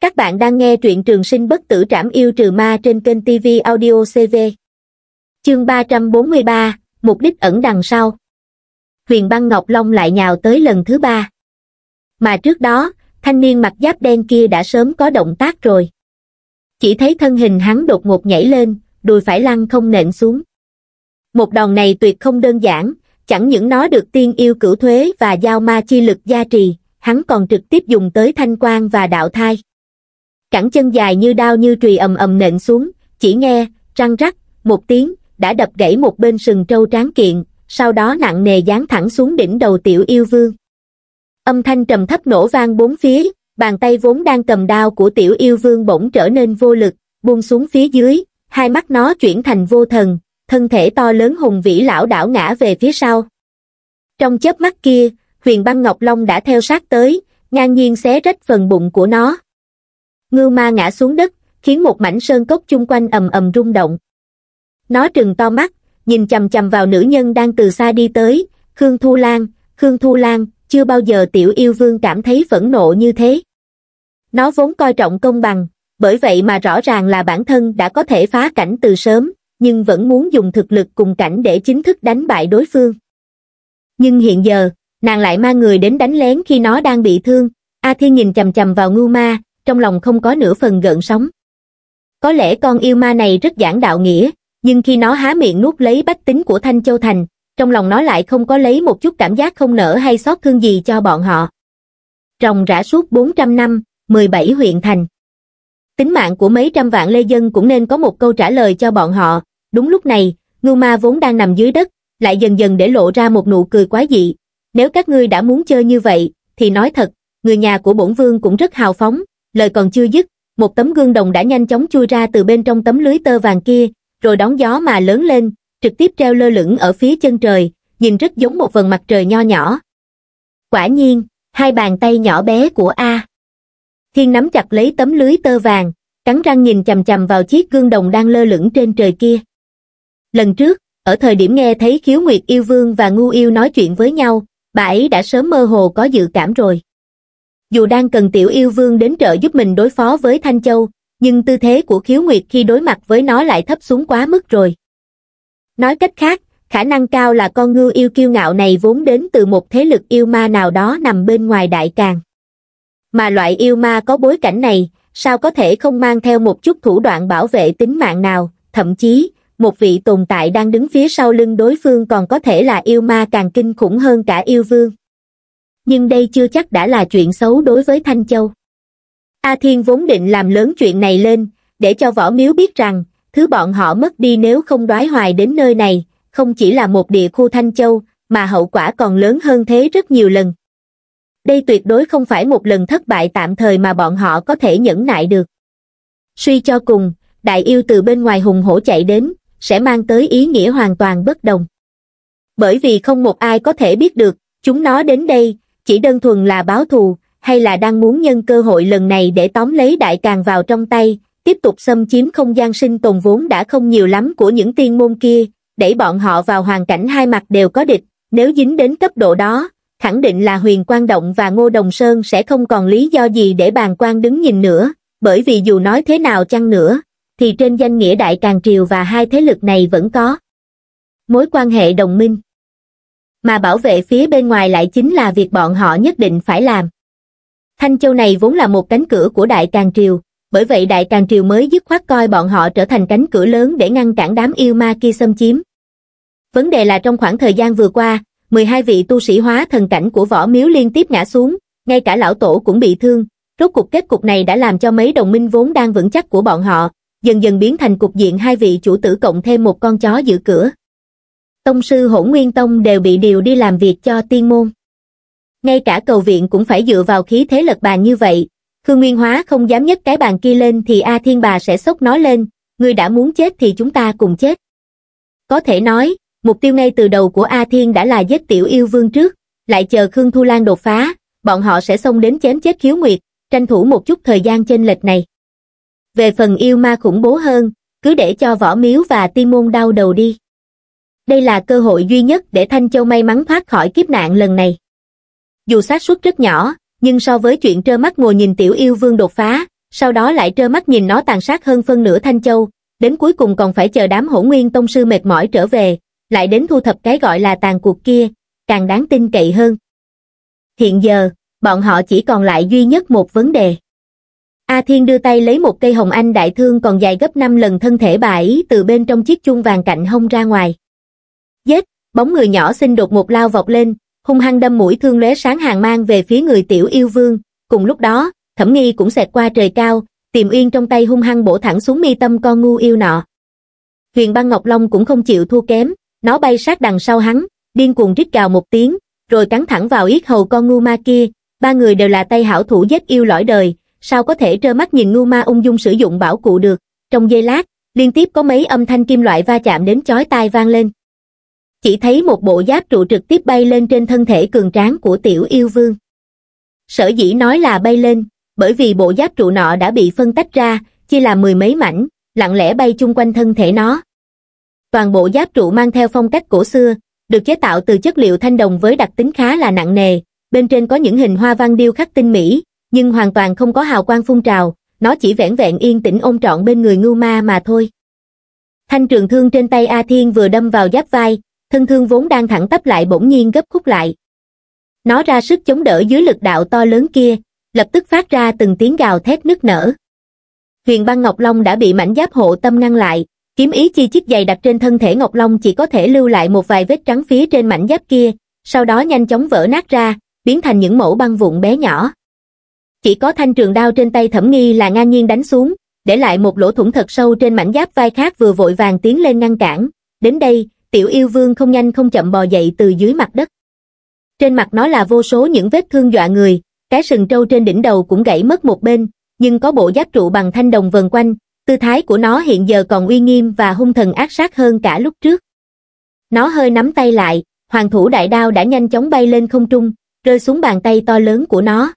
Các bạn đang nghe truyện trường sinh bất tử trảm yêu trừ ma trên kênh TV Audio CV. Chương 343, mục đích ẩn đằng sau. Huyền băng Ngọc Long lại nhào tới lần thứ ba. Mà trước đó, thanh niên mặc giáp đen kia đã sớm có động tác rồi. Chỉ thấy thân hình hắn đột ngột nhảy lên, đùi phải lăn không nện xuống. Một đòn này tuyệt không đơn giản, chẳng những nó được tiên yêu cửu thuế và giao ma chi lực gia trì, hắn còn trực tiếp dùng tới thanh quan và đạo thai cẳng chân dài như đao như trùy ầm ầm nện xuống, chỉ nghe, răng rắc, một tiếng, đã đập gãy một bên sừng trâu tráng kiện, sau đó nặng nề giáng thẳng xuống đỉnh đầu tiểu yêu vương. Âm thanh trầm thấp nổ vang bốn phía, bàn tay vốn đang cầm đao của tiểu yêu vương bỗng trở nên vô lực, buông xuống phía dưới, hai mắt nó chuyển thành vô thần, thân thể to lớn hùng vĩ lão đảo ngã về phía sau. Trong chớp mắt kia, huyền băng Ngọc Long đã theo sát tới, ngang nhiên xé rách phần bụng của nó ngưu ma ngã xuống đất, khiến một mảnh sơn cốc chung quanh ầm ầm rung động. Nó trừng to mắt, nhìn chầm chầm vào nữ nhân đang từ xa đi tới, Khương Thu Lan, Khương Thu Lan, chưa bao giờ tiểu yêu vương cảm thấy phẫn nộ như thế. Nó vốn coi trọng công bằng, bởi vậy mà rõ ràng là bản thân đã có thể phá cảnh từ sớm, nhưng vẫn muốn dùng thực lực cùng cảnh để chính thức đánh bại đối phương. Nhưng hiện giờ, nàng lại mang người đến đánh lén khi nó đang bị thương, A Thiên nhìn chầm chầm vào Ngưu ma, trong lòng không có nửa phần gợn sóng. Có lẽ con yêu ma này rất giảng đạo nghĩa, nhưng khi nó há miệng nuốt lấy bách tính của Thanh Châu Thành, trong lòng nó lại không có lấy một chút cảm giác không nở hay xót thương gì cho bọn họ. Trồng rã suốt 400 năm, 17 huyện thành. Tính mạng của mấy trăm vạn lê dân cũng nên có một câu trả lời cho bọn họ. Đúng lúc này, ngưu ma vốn đang nằm dưới đất, lại dần dần để lộ ra một nụ cười quá dị. Nếu các ngươi đã muốn chơi như vậy, thì nói thật, người nhà của bổn vương cũng rất hào phóng, lời còn chưa dứt một tấm gương đồng đã nhanh chóng chui ra từ bên trong tấm lưới tơ vàng kia rồi đón gió mà lớn lên trực tiếp treo lơ lửng ở phía chân trời nhìn rất giống một vần mặt trời nho nhỏ quả nhiên hai bàn tay nhỏ bé của a thiên nắm chặt lấy tấm lưới tơ vàng cắn răng nhìn chầm chầm vào chiếc gương đồng đang lơ lửng trên trời kia lần trước ở thời điểm nghe thấy khiếu nguyệt yêu vương và ngu yêu nói chuyện với nhau bà ấy đã sớm mơ hồ có dự cảm rồi dù đang cần tiểu yêu vương đến trợ giúp mình đối phó với Thanh Châu, nhưng tư thế của khiếu nguyệt khi đối mặt với nó lại thấp xuống quá mức rồi. Nói cách khác, khả năng cao là con ngư yêu kiêu ngạo này vốn đến từ một thế lực yêu ma nào đó nằm bên ngoài đại càng. Mà loại yêu ma có bối cảnh này, sao có thể không mang theo một chút thủ đoạn bảo vệ tính mạng nào, thậm chí, một vị tồn tại đang đứng phía sau lưng đối phương còn có thể là yêu ma càng kinh khủng hơn cả yêu vương nhưng đây chưa chắc đã là chuyện xấu đối với Thanh Châu. A Thiên vốn định làm lớn chuyện này lên, để cho võ miếu biết rằng, thứ bọn họ mất đi nếu không đoái hoài đến nơi này, không chỉ là một địa khu Thanh Châu, mà hậu quả còn lớn hơn thế rất nhiều lần. Đây tuyệt đối không phải một lần thất bại tạm thời mà bọn họ có thể nhẫn nại được. Suy cho cùng, đại yêu từ bên ngoài hùng hổ chạy đến, sẽ mang tới ý nghĩa hoàn toàn bất đồng. Bởi vì không một ai có thể biết được, chúng nó đến đây, chỉ đơn thuần là báo thù, hay là đang muốn nhân cơ hội lần này để tóm lấy đại càng vào trong tay, tiếp tục xâm chiếm không gian sinh tồn vốn đã không nhiều lắm của những tiên môn kia, đẩy bọn họ vào hoàn cảnh hai mặt đều có địch, nếu dính đến cấp độ đó, khẳng định là huyền quang động và ngô đồng sơn sẽ không còn lý do gì để bàn quan đứng nhìn nữa, bởi vì dù nói thế nào chăng nữa, thì trên danh nghĩa đại càng triều và hai thế lực này vẫn có mối quan hệ đồng minh mà bảo vệ phía bên ngoài lại chính là việc bọn họ nhất định phải làm. Thanh Châu này vốn là một cánh cửa của Đại Càng Triều, bởi vậy Đại Càng Triều mới dứt khoát coi bọn họ trở thành cánh cửa lớn để ngăn cản đám yêu ma kia xâm chiếm. Vấn đề là trong khoảng thời gian vừa qua, 12 vị tu sĩ hóa thần cảnh của võ miếu liên tiếp ngã xuống, ngay cả lão tổ cũng bị thương, rốt cuộc kết cục này đã làm cho mấy đồng minh vốn đang vững chắc của bọn họ, dần dần biến thành cục diện hai vị chủ tử cộng thêm một con chó giữ cửa tông sư hỗn nguyên tông đều bị điều đi làm việc cho tiên môn. Ngay cả cầu viện cũng phải dựa vào khí thế lật bàn như vậy, Khương Nguyên Hóa không dám nhấc cái bàn kia lên thì A Thiên Bà sẽ sốc nó lên, người đã muốn chết thì chúng ta cùng chết. Có thể nói, mục tiêu ngay từ đầu của A Thiên đã là giết tiểu yêu vương trước, lại chờ Khương Thu Lan đột phá, bọn họ sẽ xông đến chém chết khiếu nguyệt, tranh thủ một chút thời gian trên lệch này. Về phần yêu ma khủng bố hơn, cứ để cho võ miếu và tiên môn đau đầu đi đây là cơ hội duy nhất để Thanh Châu may mắn thoát khỏi kiếp nạn lần này. Dù xác suất rất nhỏ, nhưng so với chuyện trơ mắt ngồi nhìn tiểu yêu vương đột phá, sau đó lại trơ mắt nhìn nó tàn sát hơn phân nửa Thanh Châu, đến cuối cùng còn phải chờ đám hổ nguyên tông sư mệt mỏi trở về, lại đến thu thập cái gọi là tàn cuộc kia, càng đáng tin cậy hơn. Hiện giờ, bọn họ chỉ còn lại duy nhất một vấn đề. A Thiên đưa tay lấy một cây hồng anh đại thương còn dài gấp 5 lần thân thể bà ấy từ bên trong chiếc chung vàng cạnh hông ra ngoài giết, bóng người nhỏ xinh đột một lao vọt lên, hung hăng đâm mũi thương lóe sáng hàng mang về phía người tiểu yêu vương, cùng lúc đó, thẩm nghi cũng xẹt qua trời cao, tiềm uyên trong tay hung hăng bổ thẳng xuống mi tâm con ngu yêu nọ. Huyền băng Ngọc Long cũng không chịu thua kém, nó bay sát đằng sau hắn, điên cuồng rít gào một tiếng, rồi cắn thẳng vào yết hầu con ngu ma kia, ba người đều là tay hảo thủ giết yêu lõi đời, sao có thể trơ mắt nhìn ngu ma ung dung sử dụng bảo cụ được, trong giây lát, liên tiếp có mấy âm thanh kim loại va chạm đến chói tai vang lên chỉ thấy một bộ giáp trụ trực tiếp bay lên trên thân thể cường tráng của tiểu yêu vương. Sở dĩ nói là bay lên, bởi vì bộ giáp trụ nọ đã bị phân tách ra, chia làm mười mấy mảnh, lặng lẽ bay chung quanh thân thể nó. Toàn bộ giáp trụ mang theo phong cách cổ xưa, được chế tạo từ chất liệu thanh đồng với đặc tính khá là nặng nề, bên trên có những hình hoa văn điêu khắc tinh mỹ, nhưng hoàn toàn không có hào quang phun trào, nó chỉ vẻn vẹn yên tĩnh ôm trọn bên người ngưu ma mà thôi. Thanh trường thương trên tay A Thiên vừa đâm vào giáp vai, thân thương vốn đang thẳng tắp lại bỗng nhiên gấp khúc lại. Nó ra sức chống đỡ dưới lực đạo to lớn kia, lập tức phát ra từng tiếng gào thét nứt nở. Huyền băng Ngọc Long đã bị mảnh giáp hộ tâm ngăn lại, kiếm ý chi chiếc giày đặt trên thân thể Ngọc Long chỉ có thể lưu lại một vài vết trắng phía trên mảnh giáp kia, sau đó nhanh chóng vỡ nát ra, biến thành những mẫu băng vụn bé nhỏ. Chỉ có thanh trường đao trên tay thẩm nghi là ngang nhiên đánh xuống, để lại một lỗ thủng thật sâu trên mảnh giáp vai khác vừa vội vàng tiến lên ngăn cản. Đến đây, tiểu yêu vương không nhanh không chậm bò dậy từ dưới mặt đất. Trên mặt nó là vô số những vết thương dọa người, cái sừng trâu trên đỉnh đầu cũng gãy mất một bên, nhưng có bộ giáp trụ bằng thanh đồng vần quanh, tư thái của nó hiện giờ còn uy nghiêm và hung thần ác sát hơn cả lúc trước. Nó hơi nắm tay lại, hoàng thủ đại đao đã nhanh chóng bay lên không trung, rơi xuống bàn tay to lớn của nó.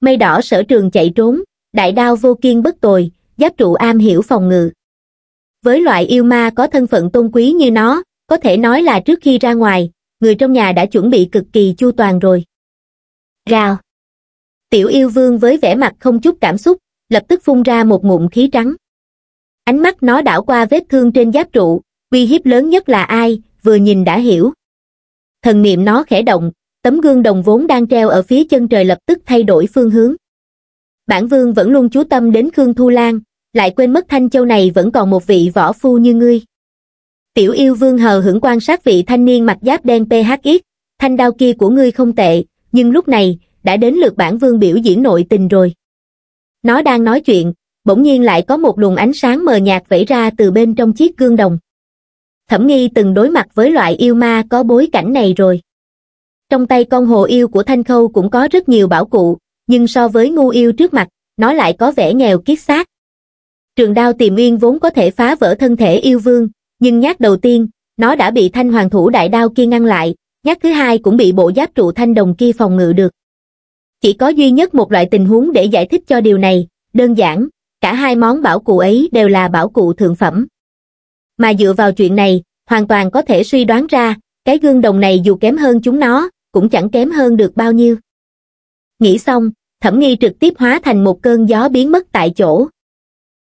Mây đỏ sở trường chạy trốn, đại đao vô kiên bất tồi, giáp trụ am hiểu phòng ngự với loại yêu ma có thân phận tôn quý như nó có thể nói là trước khi ra ngoài người trong nhà đã chuẩn bị cực kỳ chu toàn rồi gào tiểu yêu vương với vẻ mặt không chút cảm xúc lập tức phun ra một ngụm khí trắng ánh mắt nó đảo qua vết thương trên giáp trụ uy hiếp lớn nhất là ai vừa nhìn đã hiểu thần niệm nó khẽ động tấm gương đồng vốn đang treo ở phía chân trời lập tức thay đổi phương hướng bản vương vẫn luôn chú tâm đến khương thu lan lại quên mất thanh châu này vẫn còn một vị võ phu như ngươi tiểu yêu vương hờ hững quan sát vị thanh niên mặc giáp đen phx thanh đao kia của ngươi không tệ nhưng lúc này đã đến lượt bản vương biểu diễn nội tình rồi nó đang nói chuyện bỗng nhiên lại có một luồng ánh sáng mờ nhạt vẫy ra từ bên trong chiếc gương đồng thẩm nghi từng đối mặt với loại yêu ma có bối cảnh này rồi trong tay con hồ yêu của thanh khâu cũng có rất nhiều bảo cụ nhưng so với ngu yêu trước mặt nó lại có vẻ nghèo kiết xác Trường đao tiềm uyên vốn có thể phá vỡ thân thể yêu vương, nhưng nhát đầu tiên, nó đã bị thanh hoàng thủ đại đao kia ngăn lại, nhát thứ hai cũng bị bộ giáp trụ thanh đồng kia phòng ngự được. Chỉ có duy nhất một loại tình huống để giải thích cho điều này, đơn giản, cả hai món bảo cụ ấy đều là bảo cụ thượng phẩm. Mà dựa vào chuyện này, hoàn toàn có thể suy đoán ra, cái gương đồng này dù kém hơn chúng nó, cũng chẳng kém hơn được bao nhiêu. Nghĩ xong, thẩm nghi trực tiếp hóa thành một cơn gió biến mất tại chỗ,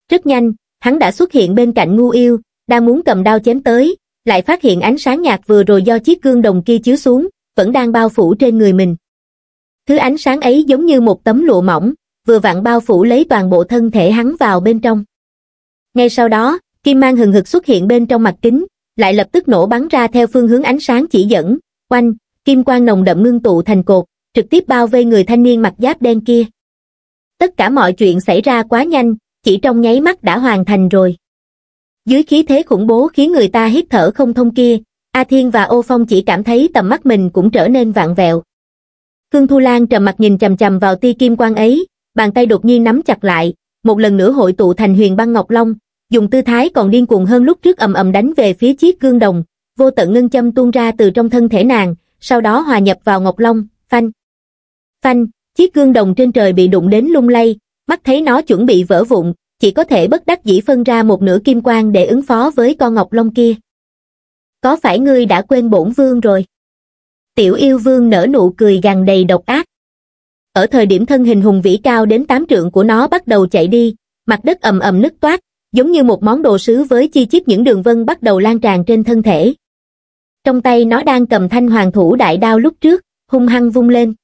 rất nhanh, hắn đã xuất hiện bên cạnh ngu yêu, đang muốn cầm đao chém tới, lại phát hiện ánh sáng nhạt vừa rồi do chiếc gương đồng kia chiếu xuống, vẫn đang bao phủ trên người mình. Thứ ánh sáng ấy giống như một tấm lụa mỏng, vừa vặn bao phủ lấy toàn bộ thân thể hắn vào bên trong. Ngay sau đó, kim mang hừng hực xuất hiện bên trong mặt kính, lại lập tức nổ bắn ra theo phương hướng ánh sáng chỉ dẫn, quanh, kim quang nồng đậm ngưng tụ thành cột, trực tiếp bao vây người thanh niên mặc giáp đen kia. Tất cả mọi chuyện xảy ra quá nhanh, chỉ trong nháy mắt đã hoàn thành rồi. Dưới khí thế khủng bố khiến người ta hít thở không thông kia, A Thiên và Ô Phong chỉ cảm thấy tầm mắt mình cũng trở nên vạn vẹo. Khương Thu Lan trầm mặt nhìn chầm chầm vào ti kim quang ấy, bàn tay đột nhiên nắm chặt lại, một lần nữa hội tụ thành huyền băng ngọc long, dùng tư thái còn điên cuồng hơn lúc trước ầm ầm đánh về phía chiếc gương đồng, vô tận ngân châm tuôn ra từ trong thân thể nàng, sau đó hòa nhập vào ngọc long, phanh. Phanh, chiếc gương đồng trên trời bị đụng đến lung lay, mắt thấy nó chuẩn bị vỡ vụn, chỉ có thể bất đắc dĩ phân ra một nửa kim quang để ứng phó với con ngọc long kia. Có phải ngươi đã quên bổn vương rồi? Tiểu yêu vương nở nụ cười gằn đầy độc ác. Ở thời điểm thân hình hùng vĩ cao đến tám trượng của nó bắt đầu chạy đi, mặt đất ầm ầm nứt toát, giống như một món đồ sứ với chi chít những đường vân bắt đầu lan tràn trên thân thể. Trong tay nó đang cầm thanh hoàng thủ đại đao lúc trước, hung hăng vung lên,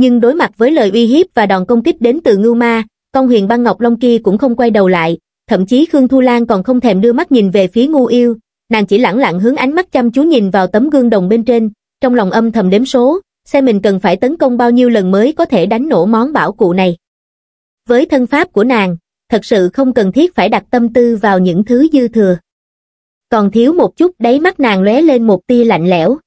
nhưng đối mặt với lời uy hiếp và đòn công kích đến từ ngưu ma con huyền băng ngọc long kia cũng không quay đầu lại thậm chí khương thu lan còn không thèm đưa mắt nhìn về phía ngu yêu nàng chỉ lẳng lặng hướng ánh mắt chăm chú nhìn vào tấm gương đồng bên trên trong lòng âm thầm đếm số xem mình cần phải tấn công bao nhiêu lần mới có thể đánh nổ món bảo cụ này với thân pháp của nàng thật sự không cần thiết phải đặt tâm tư vào những thứ dư thừa còn thiếu một chút đáy mắt nàng lóe lên một tia lạnh lẽo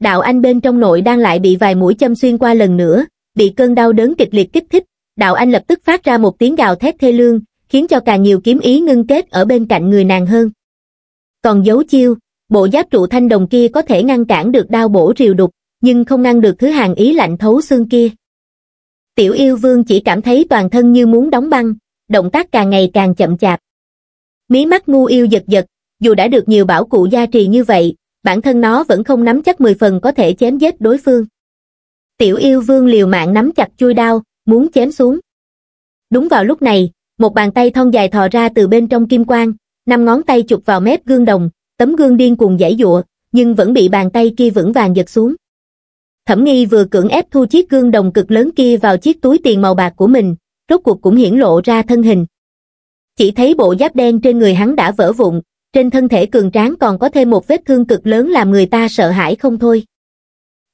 đạo anh bên trong nội đang lại bị vài mũi châm xuyên qua lần nữa, bị cơn đau đớn kịch liệt kích thích, đạo anh lập tức phát ra một tiếng gào thét thê lương, khiến cho càng nhiều kiếm ý ngưng kết ở bên cạnh người nàng hơn. Còn dấu chiêu, bộ giáp trụ thanh đồng kia có thể ngăn cản được đao bổ rìu đục, nhưng không ngăn được thứ hàng ý lạnh thấu xương kia. Tiểu yêu vương chỉ cảm thấy toàn thân như muốn đóng băng, động tác càng ngày càng chậm chạp. Mí mắt ngu yêu giật giật, dù đã được nhiều bảo cụ gia trì như vậy, bản thân nó vẫn không nắm chắc 10 phần có thể chém giết đối phương. Tiểu yêu vương liều mạng nắm chặt chui đao, muốn chém xuống. Đúng vào lúc này, một bàn tay thon dài thò ra từ bên trong kim quang, năm ngón tay chụp vào mép gương đồng, tấm gương điên cuồng giãy giụa, nhưng vẫn bị bàn tay kia vững vàng giật xuống. Thẩm Nghi vừa cưỡng ép thu chiếc gương đồng cực lớn kia vào chiếc túi tiền màu bạc của mình, rốt cuộc cũng hiển lộ ra thân hình. Chỉ thấy bộ giáp đen trên người hắn đã vỡ vụn, trên thân thể cường tráng còn có thêm một vết thương cực lớn làm người ta sợ hãi không thôi.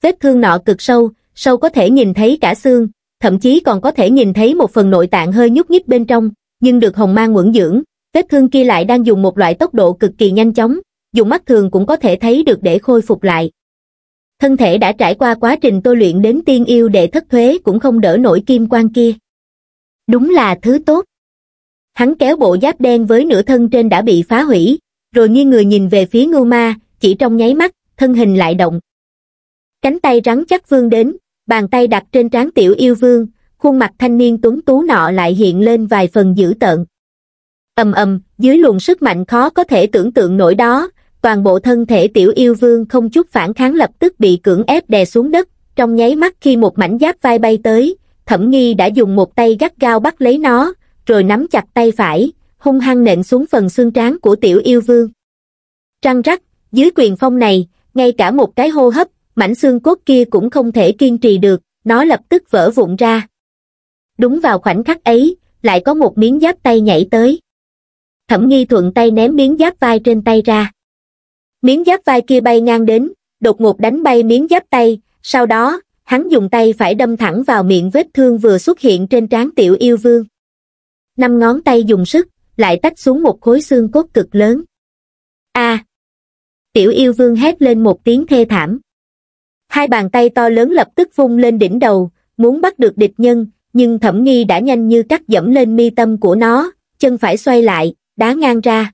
Vết thương nọ cực sâu, sâu có thể nhìn thấy cả xương, thậm chí còn có thể nhìn thấy một phần nội tạng hơi nhúc nhích bên trong, nhưng được hồng mang quẩn dưỡng, vết thương kia lại đang dùng một loại tốc độ cực kỳ nhanh chóng, dùng mắt thường cũng có thể thấy được để khôi phục lại. Thân thể đã trải qua quá trình tôi luyện đến tiên yêu để thất thuế cũng không đỡ nổi kim quan kia. Đúng là thứ tốt. Hắn kéo bộ giáp đen với nửa thân trên đã bị phá hủy, rồi nghiêng người nhìn về phía ngưu ma chỉ trong nháy mắt thân hình lại động cánh tay rắn chắc vương đến bàn tay đặt trên trán tiểu yêu vương khuôn mặt thanh niên tuấn tú nọ lại hiện lên vài phần dữ tợn ầm ầm dưới luồng sức mạnh khó có thể tưởng tượng nổi đó toàn bộ thân thể tiểu yêu vương không chút phản kháng lập tức bị cưỡng ép đè xuống đất trong nháy mắt khi một mảnh giáp vai bay tới thẩm nghi đã dùng một tay gắt gao bắt lấy nó rồi nắm chặt tay phải hung hăng nện xuống phần xương trán của tiểu yêu vương răng rắc dưới quyền phong này ngay cả một cái hô hấp mảnh xương cốt kia cũng không thể kiên trì được nó lập tức vỡ vụn ra đúng vào khoảnh khắc ấy lại có một miếng giáp tay nhảy tới thẩm nghi thuận tay ném miếng giáp vai trên tay ra miếng giáp vai kia bay ngang đến đột ngột đánh bay miếng giáp tay sau đó hắn dùng tay phải đâm thẳng vào miệng vết thương vừa xuất hiện trên trán tiểu yêu vương năm ngón tay dùng sức lại tách xuống một khối xương cốt cực lớn. a Tiểu yêu vương hét lên một tiếng thê thảm. Hai bàn tay to lớn lập tức vung lên đỉnh đầu, muốn bắt được địch nhân, nhưng thẩm nghi đã nhanh như cắt dẫm lên mi tâm của nó, chân phải xoay lại, đá ngang ra.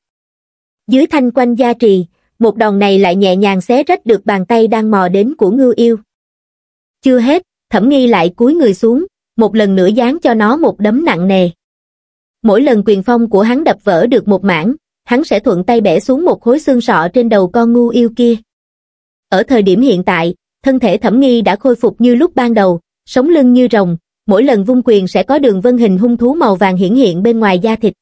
Dưới thanh quanh gia trì, một đòn này lại nhẹ nhàng xé rách được bàn tay đang mò đến của ngưu yêu. Chưa hết, thẩm nghi lại cúi người xuống, một lần nữa dán cho nó một đấm nặng nề mỗi lần quyền phong của hắn đập vỡ được một mảng, hắn sẽ thuận tay bẻ xuống một khối xương sọ trên đầu con ngu yêu kia. Ở thời điểm hiện tại, thân thể thẩm nghi đã khôi phục như lúc ban đầu, sống lưng như rồng, mỗi lần vung quyền sẽ có đường vân hình hung thú màu vàng hiển hiện bên ngoài da thịt.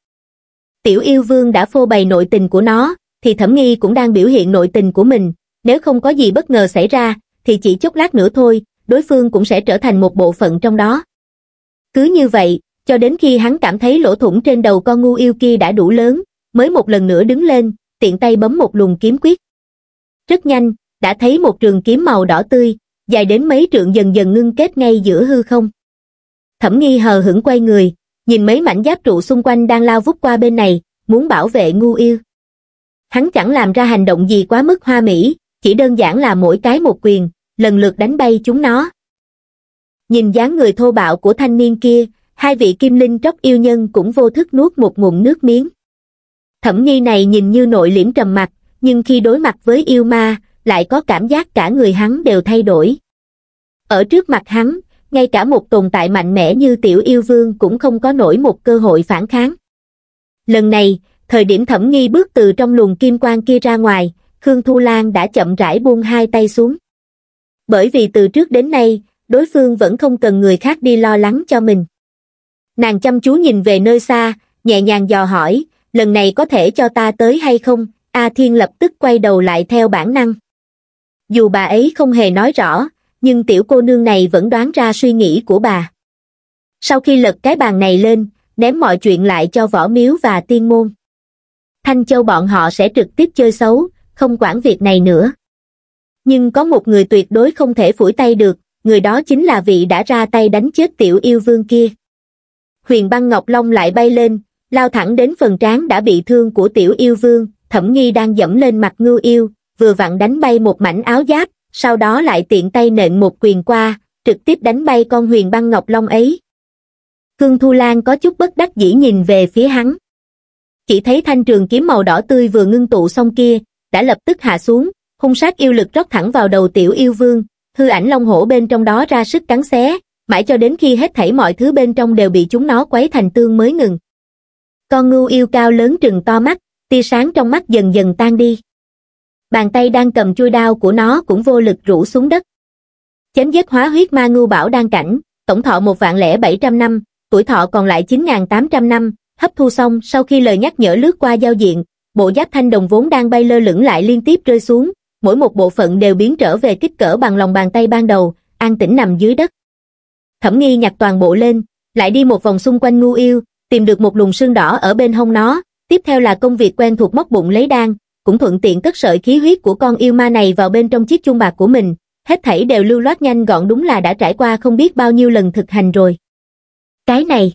Tiểu yêu vương đã phô bày nội tình của nó, thì thẩm nghi cũng đang biểu hiện nội tình của mình, nếu không có gì bất ngờ xảy ra, thì chỉ chốc lát nữa thôi, đối phương cũng sẽ trở thành một bộ phận trong đó. Cứ như vậy, cho đến khi hắn cảm thấy lỗ thủng trên đầu con ngu yêu kia đã đủ lớn, mới một lần nữa đứng lên, tiện tay bấm một luồng kiếm quyết. Rất nhanh, đã thấy một trường kiếm màu đỏ tươi, dài đến mấy trượng dần dần ngưng kết ngay giữa hư không. Thẩm nghi hờ hững quay người, nhìn mấy mảnh giáp trụ xung quanh đang lao vút qua bên này, muốn bảo vệ ngu yêu. Hắn chẳng làm ra hành động gì quá mức hoa mỹ, chỉ đơn giản là mỗi cái một quyền, lần lượt đánh bay chúng nó. Nhìn dáng người thô bạo của thanh niên kia, hai vị kim linh tróc yêu nhân cũng vô thức nuốt một ngụm nước miếng. Thẩm nhi này nhìn như nội liễm trầm mặc, nhưng khi đối mặt với yêu ma, lại có cảm giác cả người hắn đều thay đổi. Ở trước mặt hắn, ngay cả một tồn tại mạnh mẽ như tiểu yêu vương cũng không có nổi một cơ hội phản kháng. Lần này, thời điểm thẩm nghi bước từ trong luồng kim quang kia ra ngoài, Khương Thu Lan đã chậm rãi buông hai tay xuống. Bởi vì từ trước đến nay, đối phương vẫn không cần người khác đi lo lắng cho mình nàng chăm chú nhìn về nơi xa nhẹ nhàng dò hỏi lần này có thể cho ta tới hay không a thiên lập tức quay đầu lại theo bản năng dù bà ấy không hề nói rõ nhưng tiểu cô nương này vẫn đoán ra suy nghĩ của bà sau khi lật cái bàn này lên ném mọi chuyện lại cho võ miếu và tiên môn thanh châu bọn họ sẽ trực tiếp chơi xấu không quản việc này nữa nhưng có một người tuyệt đối không thể phủi tay được người đó chính là vị đã ra tay đánh chết tiểu yêu vương kia huyền băng ngọc long lại bay lên lao thẳng đến phần trán đã bị thương của tiểu yêu vương thẩm nghi đang dẫm lên mặt ngưu yêu vừa vặn đánh bay một mảnh áo giáp sau đó lại tiện tay nện một quyền qua trực tiếp đánh bay con huyền băng ngọc long ấy Cương thu lan có chút bất đắc dĩ nhìn về phía hắn chỉ thấy thanh trường kiếm màu đỏ tươi vừa ngưng tụ xong kia đã lập tức hạ xuống hung sát yêu lực rót thẳng vào đầu tiểu yêu vương hư ảnh long hổ bên trong đó ra sức cắn xé mãi cho đến khi hết thảy mọi thứ bên trong đều bị chúng nó quấy thành tương mới ngừng. Con ngưu yêu cao lớn trừng to mắt, tia sáng trong mắt dần dần tan đi. Bàn tay đang cầm chui đao của nó cũng vô lực rũ xuống đất. Chém giết hóa huyết ma ngưu bảo đang cảnh, tổng thọ một vạn lẻ 700 năm, tuổi thọ còn lại 9.800 năm, hấp thu xong sau khi lời nhắc nhở lướt qua giao diện, bộ giáp thanh đồng vốn đang bay lơ lửng lại liên tiếp rơi xuống, mỗi một bộ phận đều biến trở về kích cỡ bằng lòng bàn tay ban đầu, an tĩnh nằm dưới đất. Thẩm nghi nhặt toàn bộ lên, lại đi một vòng xung quanh ngu yêu, tìm được một lùng sương đỏ ở bên hông nó, tiếp theo là công việc quen thuộc móc bụng lấy đan, cũng thuận tiện cất sợi khí huyết của con yêu ma này vào bên trong chiếc chung bạc của mình, hết thảy đều lưu loát nhanh gọn đúng là đã trải qua không biết bao nhiêu lần thực hành rồi. Cái này,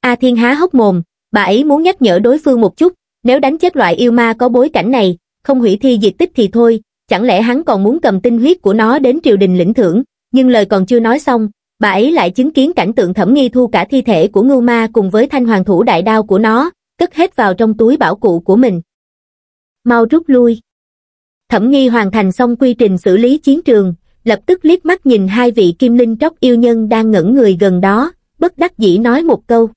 A Thiên há hốc mồm, bà ấy muốn nhắc nhở đối phương một chút, nếu đánh chết loại yêu ma có bối cảnh này, không hủy thi diệt tích thì thôi, chẳng lẽ hắn còn muốn cầm tinh huyết của nó đến triều đình lĩnh thưởng, nhưng lời còn chưa nói xong, bà ấy lại chứng kiến cảnh tượng thẩm nghi thu cả thi thể của ngưu ma cùng với thanh hoàng thủ đại đao của nó, cất hết vào trong túi bảo cụ của mình. Mau rút lui. Thẩm nghi hoàn thành xong quy trình xử lý chiến trường, lập tức liếc mắt nhìn hai vị kim linh tróc yêu nhân đang ngẩn người gần đó, bất đắc dĩ nói một câu.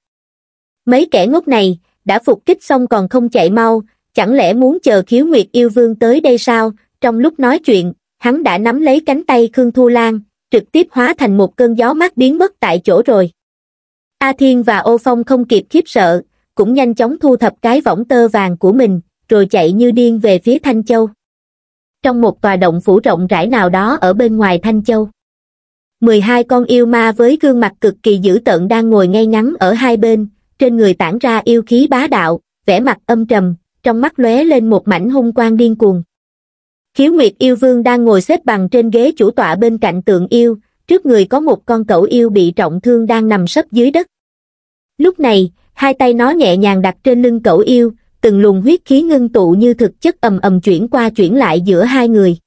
Mấy kẻ ngốc này, đã phục kích xong còn không chạy mau, chẳng lẽ muốn chờ khiếu nguyệt yêu vương tới đây sao? Trong lúc nói chuyện, hắn đã nắm lấy cánh tay Khương Thu Lan, trực tiếp hóa thành một cơn gió mát biến mất tại chỗ rồi a thiên và ô phong không kịp khiếp sợ cũng nhanh chóng thu thập cái võng tơ vàng của mình rồi chạy như điên về phía thanh châu trong một tòa động phủ rộng rãi nào đó ở bên ngoài thanh châu mười hai con yêu ma với gương mặt cực kỳ dữ tợn đang ngồi ngay ngắn ở hai bên trên người tản ra yêu khí bá đạo vẻ mặt âm trầm trong mắt lóe lên một mảnh hung quang điên cuồng khiếu nguyệt yêu vương đang ngồi xếp bằng trên ghế chủ tọa bên cạnh tượng yêu trước người có một con cẩu yêu bị trọng thương đang nằm sấp dưới đất lúc này hai tay nó nhẹ nhàng đặt trên lưng cẩu yêu từng luồng huyết khí ngưng tụ như thực chất ầm ầm chuyển qua chuyển lại giữa hai người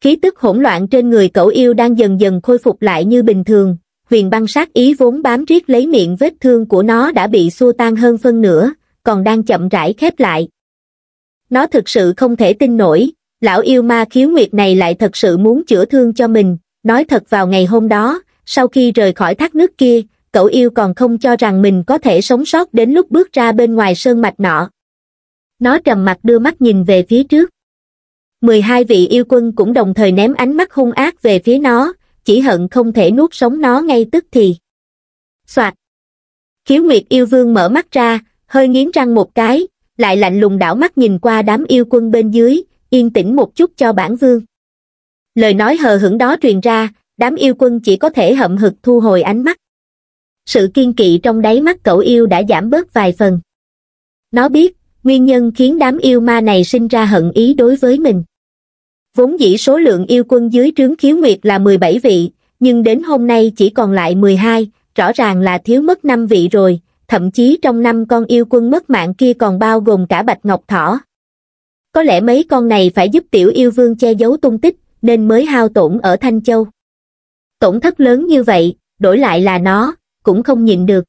khí tức hỗn loạn trên người cẩu yêu đang dần dần khôi phục lại như bình thường huyền băng sát ý vốn bám riết lấy miệng vết thương của nó đã bị xua tan hơn phân nửa còn đang chậm rãi khép lại nó thực sự không thể tin nổi lão yêu ma khiếu nguyệt này lại thật sự muốn chữa thương cho mình, nói thật vào ngày hôm đó, sau khi rời khỏi thác nước kia, cậu yêu còn không cho rằng mình có thể sống sót đến lúc bước ra bên ngoài sơn mạch nọ. Nó trầm mặt đưa mắt nhìn về phía trước. 12 vị yêu quân cũng đồng thời ném ánh mắt hung ác về phía nó, chỉ hận không thể nuốt sống nó ngay tức thì. Soạt! Khiếu Nguyệt yêu vương mở mắt ra, hơi nghiến răng một cái, lại lạnh lùng đảo mắt nhìn qua đám yêu quân bên dưới, yên tĩnh một chút cho bản vương lời nói hờ hững đó truyền ra đám yêu quân chỉ có thể hậm hực thu hồi ánh mắt sự kiên kỵ trong đáy mắt cậu yêu đã giảm bớt vài phần nó biết nguyên nhân khiến đám yêu ma này sinh ra hận ý đối với mình vốn dĩ số lượng yêu quân dưới trướng khiếu nguyệt là mười bảy vị nhưng đến hôm nay chỉ còn lại mười hai rõ ràng là thiếu mất năm vị rồi thậm chí trong năm con yêu quân mất mạng kia còn bao gồm cả bạch ngọc thỏ có lẽ mấy con này phải giúp tiểu yêu vương che giấu tung tích nên mới hao tổn ở thanh châu tổn thất lớn như vậy đổi lại là nó cũng không nhịn được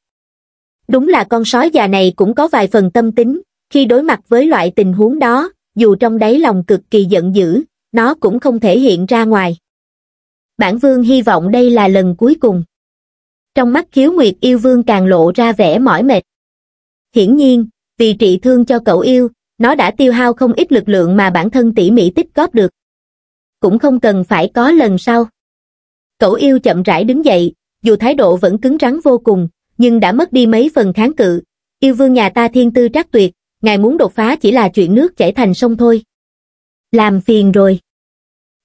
đúng là con sói già này cũng có vài phần tâm tính khi đối mặt với loại tình huống đó dù trong đáy lòng cực kỳ giận dữ nó cũng không thể hiện ra ngoài bản vương hy vọng đây là lần cuối cùng trong mắt khiếu nguyệt yêu vương càng lộ ra vẻ mỏi mệt hiển nhiên vì trị thương cho cậu yêu nó đã tiêu hao không ít lực lượng mà bản thân tỉ mỉ tích góp được. Cũng không cần phải có lần sau. Cậu yêu chậm rãi đứng dậy, dù thái độ vẫn cứng rắn vô cùng, nhưng đã mất đi mấy phần kháng cự. Yêu vương nhà ta thiên tư trắc tuyệt, ngài muốn đột phá chỉ là chuyện nước chảy thành sông thôi. Làm phiền rồi.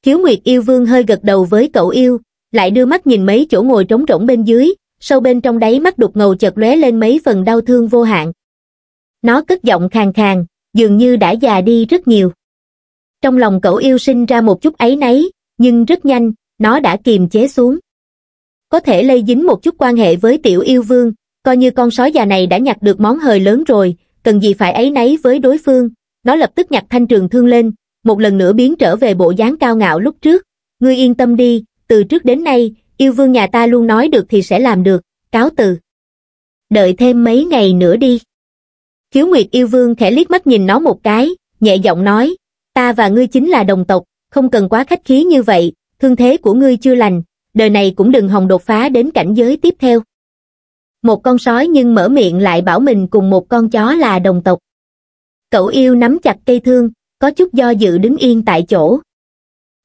thiếu Nguyệt yêu vương hơi gật đầu với cậu yêu, lại đưa mắt nhìn mấy chỗ ngồi trống rỗng bên dưới, sâu bên trong đáy mắt đục ngầu chợt lóe lên mấy phần đau thương vô hạn. Nó cất giọng khàn khàn, dường như đã già đi rất nhiều. Trong lòng cậu yêu sinh ra một chút ấy nấy, nhưng rất nhanh, nó đã kiềm chế xuống. Có thể lây dính một chút quan hệ với tiểu yêu vương, coi như con sói già này đã nhặt được món hời lớn rồi, cần gì phải ấy nấy với đối phương. Nó lập tức nhặt thanh trường thương lên, một lần nữa biến trở về bộ dáng cao ngạo lúc trước. Ngươi yên tâm đi, từ trước đến nay, yêu vương nhà ta luôn nói được thì sẽ làm được, cáo từ. Đợi thêm mấy ngày nữa đi khiếu nguyệt yêu vương khẽ liếc mắt nhìn nó một cái nhẹ giọng nói ta và ngươi chính là đồng tộc không cần quá khách khí như vậy thương thế của ngươi chưa lành đời này cũng đừng hòng đột phá đến cảnh giới tiếp theo một con sói nhưng mở miệng lại bảo mình cùng một con chó là đồng tộc cậu yêu nắm chặt cây thương có chút do dự đứng yên tại chỗ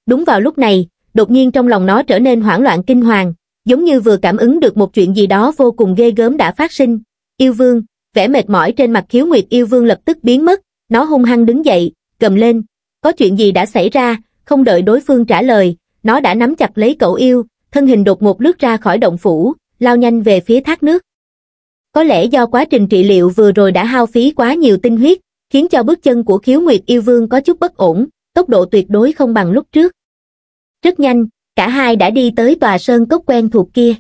đúng vào lúc này đột nhiên trong lòng nó trở nên hoảng loạn kinh hoàng giống như vừa cảm ứng được một chuyện gì đó vô cùng ghê gớm đã phát sinh yêu vương vẻ mệt mỏi trên mặt khiếu nguyệt yêu vương lập tức biến mất, nó hung hăng đứng dậy, cầm lên. Có chuyện gì đã xảy ra, không đợi đối phương trả lời, nó đã nắm chặt lấy cậu yêu, thân hình đột ngột lướt ra khỏi động phủ, lao nhanh về phía thác nước. Có lẽ do quá trình trị liệu vừa rồi đã hao phí quá nhiều tinh huyết, khiến cho bước chân của khiếu nguyệt yêu vương có chút bất ổn, tốc độ tuyệt đối không bằng lúc trước. Rất nhanh, cả hai đã đi tới tòa sơn cốc quen thuộc kia.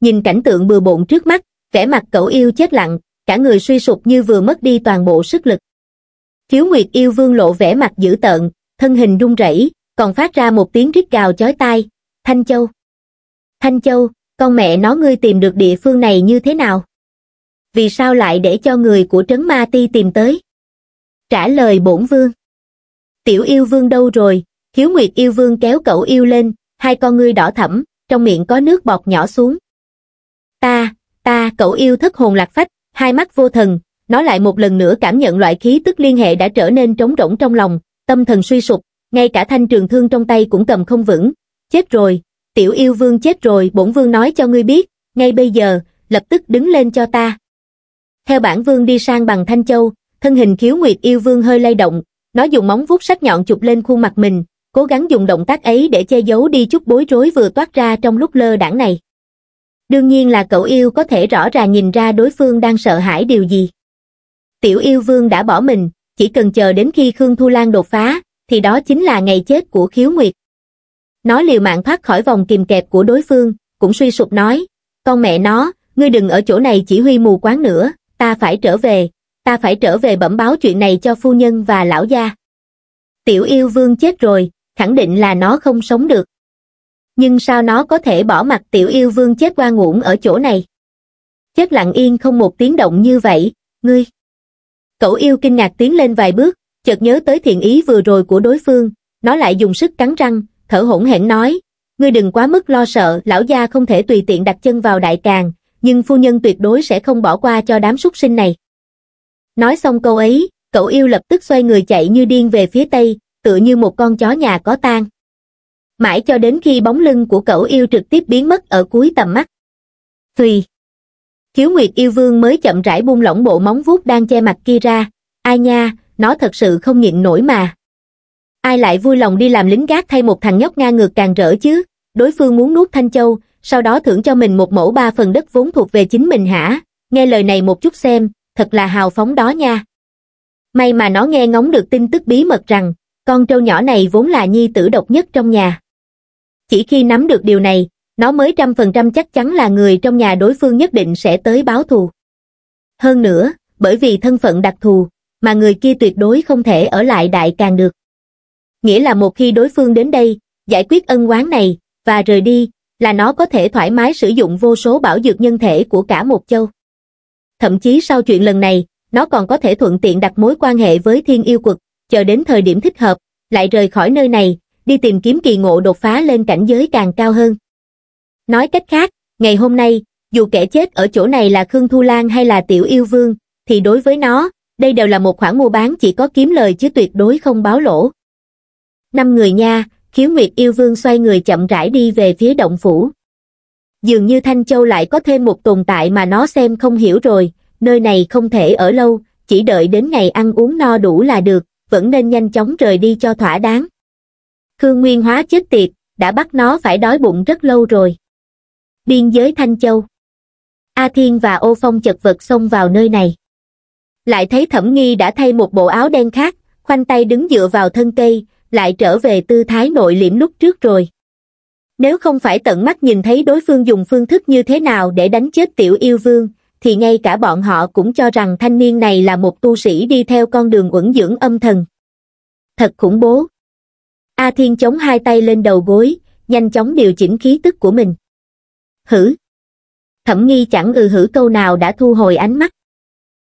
Nhìn cảnh tượng bừa bộn trước mắt, vẻ mặt cậu yêu chết lặng, cả người suy sụp như vừa mất đi toàn bộ sức lực. thiếu Nguyệt yêu vương lộ vẻ mặt dữ tợn, thân hình rung rẩy, còn phát ra một tiếng rít gào chói tai. Thanh Châu! Thanh Châu, con mẹ nó ngươi tìm được địa phương này như thế nào? Vì sao lại để cho người của trấn ma ti tìm tới? Trả lời bổn vương. Tiểu yêu vương đâu rồi? Hiếu Nguyệt yêu vương kéo cậu yêu lên, hai con ngươi đỏ thẫm, trong miệng có nước bọt nhỏ xuống. Ta, ta, cậu yêu thất hồn lạc phách, hai mắt vô thần, nó lại một lần nữa cảm nhận loại khí tức liên hệ đã trở nên trống rỗng trong lòng, tâm thần suy sụp, ngay cả thanh trường thương trong tay cũng cầm không vững. Chết rồi, tiểu yêu vương chết rồi, bổn vương nói cho ngươi biết, ngay bây giờ, lập tức đứng lên cho ta. Theo bản vương đi sang bằng thanh châu, thân hình khiếu nguyệt yêu vương hơi lay động, nó dùng móng vuốt sắc nhọn chụp lên khuôn mặt mình, cố gắng dùng động tác ấy để che giấu đi chút bối rối vừa toát ra trong lúc lơ đảng này. Đương nhiên là cậu yêu có thể rõ ràng nhìn ra đối phương đang sợ hãi điều gì. Tiểu yêu vương đã bỏ mình, chỉ cần chờ đến khi Khương Thu Lan đột phá, thì đó chính là ngày chết của khiếu nguyệt. Nó liều mạng thoát khỏi vòng kìm kẹp của đối phương, cũng suy sụp nói, con mẹ nó, ngươi đừng ở chỗ này chỉ huy mù quán nữa, ta phải trở về, ta phải trở về bẩm báo chuyện này cho phu nhân và lão gia. Tiểu yêu vương chết rồi, khẳng định là nó không sống được nhưng sao nó có thể bỏ mặt tiểu yêu vương chết qua ngủn ở chỗ này chết lặng yên không một tiếng động như vậy ngươi cậu yêu kinh ngạc tiến lên vài bước chợt nhớ tới thiện ý vừa rồi của đối phương nó lại dùng sức cắn răng thở hổn hển nói ngươi đừng quá mức lo sợ lão gia không thể tùy tiện đặt chân vào đại càng nhưng phu nhân tuyệt đối sẽ không bỏ qua cho đám súc sinh này nói xong câu ấy cậu yêu lập tức xoay người chạy như điên về phía tây tựa như một con chó nhà có tang mãi cho đến khi bóng lưng của cậu yêu trực tiếp biến mất ở cuối tầm mắt. Tùy. Khiếu Nguyệt yêu vương mới chậm rãi buông lỏng bộ móng vuốt đang che mặt kia ra, ai nha, nó thật sự không nhịn nổi mà. Ai lại vui lòng đi làm lính gác thay một thằng nhóc Nga ngược càng rỡ chứ, đối phương muốn nuốt Thanh Châu, sau đó thưởng cho mình một mẫu ba phần đất vốn thuộc về chính mình hả, nghe lời này một chút xem, thật là hào phóng đó nha. May mà nó nghe ngóng được tin tức bí mật rằng, con trâu nhỏ này vốn là nhi tử độc nhất trong nhà. Chỉ khi nắm được điều này, nó mới trăm phần trăm chắc chắn là người trong nhà đối phương nhất định sẽ tới báo thù. Hơn nữa, bởi vì thân phận đặc thù, mà người kia tuyệt đối không thể ở lại đại càng được. Nghĩa là một khi đối phương đến đây, giải quyết ân oán này, và rời đi, là nó có thể thoải mái sử dụng vô số bảo dược nhân thể của cả một châu. Thậm chí sau chuyện lần này, nó còn có thể thuận tiện đặt mối quan hệ với thiên yêu quật, chờ đến thời điểm thích hợp, lại rời khỏi nơi này, đi tìm kiếm kỳ ngộ đột phá lên cảnh giới càng cao hơn. Nói cách khác, ngày hôm nay, dù kẻ chết ở chỗ này là Khương Thu Lan hay là Tiểu Yêu Vương, thì đối với nó, đây đều là một khoản mua bán chỉ có kiếm lời chứ tuyệt đối không báo lỗ. Năm người nha, khiếu nguyệt yêu vương xoay người chậm rãi đi về phía động phủ. Dường như Thanh Châu lại có thêm một tồn tại mà nó xem không hiểu rồi, nơi này không thể ở lâu, chỉ đợi đến ngày ăn uống no đủ là được, vẫn nên nhanh chóng rời đi cho thỏa đáng khương nguyên hóa chết tiệt đã bắt nó phải đói bụng rất lâu rồi biên giới thanh châu a thiên và ô phong chật vật xông vào nơi này lại thấy thẩm nghi đã thay một bộ áo đen khác khoanh tay đứng dựa vào thân cây lại trở về tư thái nội liễm lúc trước rồi nếu không phải tận mắt nhìn thấy đối phương dùng phương thức như thế nào để đánh chết tiểu yêu vương thì ngay cả bọn họ cũng cho rằng thanh niên này là một tu sĩ đi theo con đường uẩn dưỡng âm thần thật khủng bố a thiên chống hai tay lên đầu gối nhanh chóng điều chỉnh khí tức của mình hử thẩm nghi chẳng ừ hử câu nào đã thu hồi ánh mắt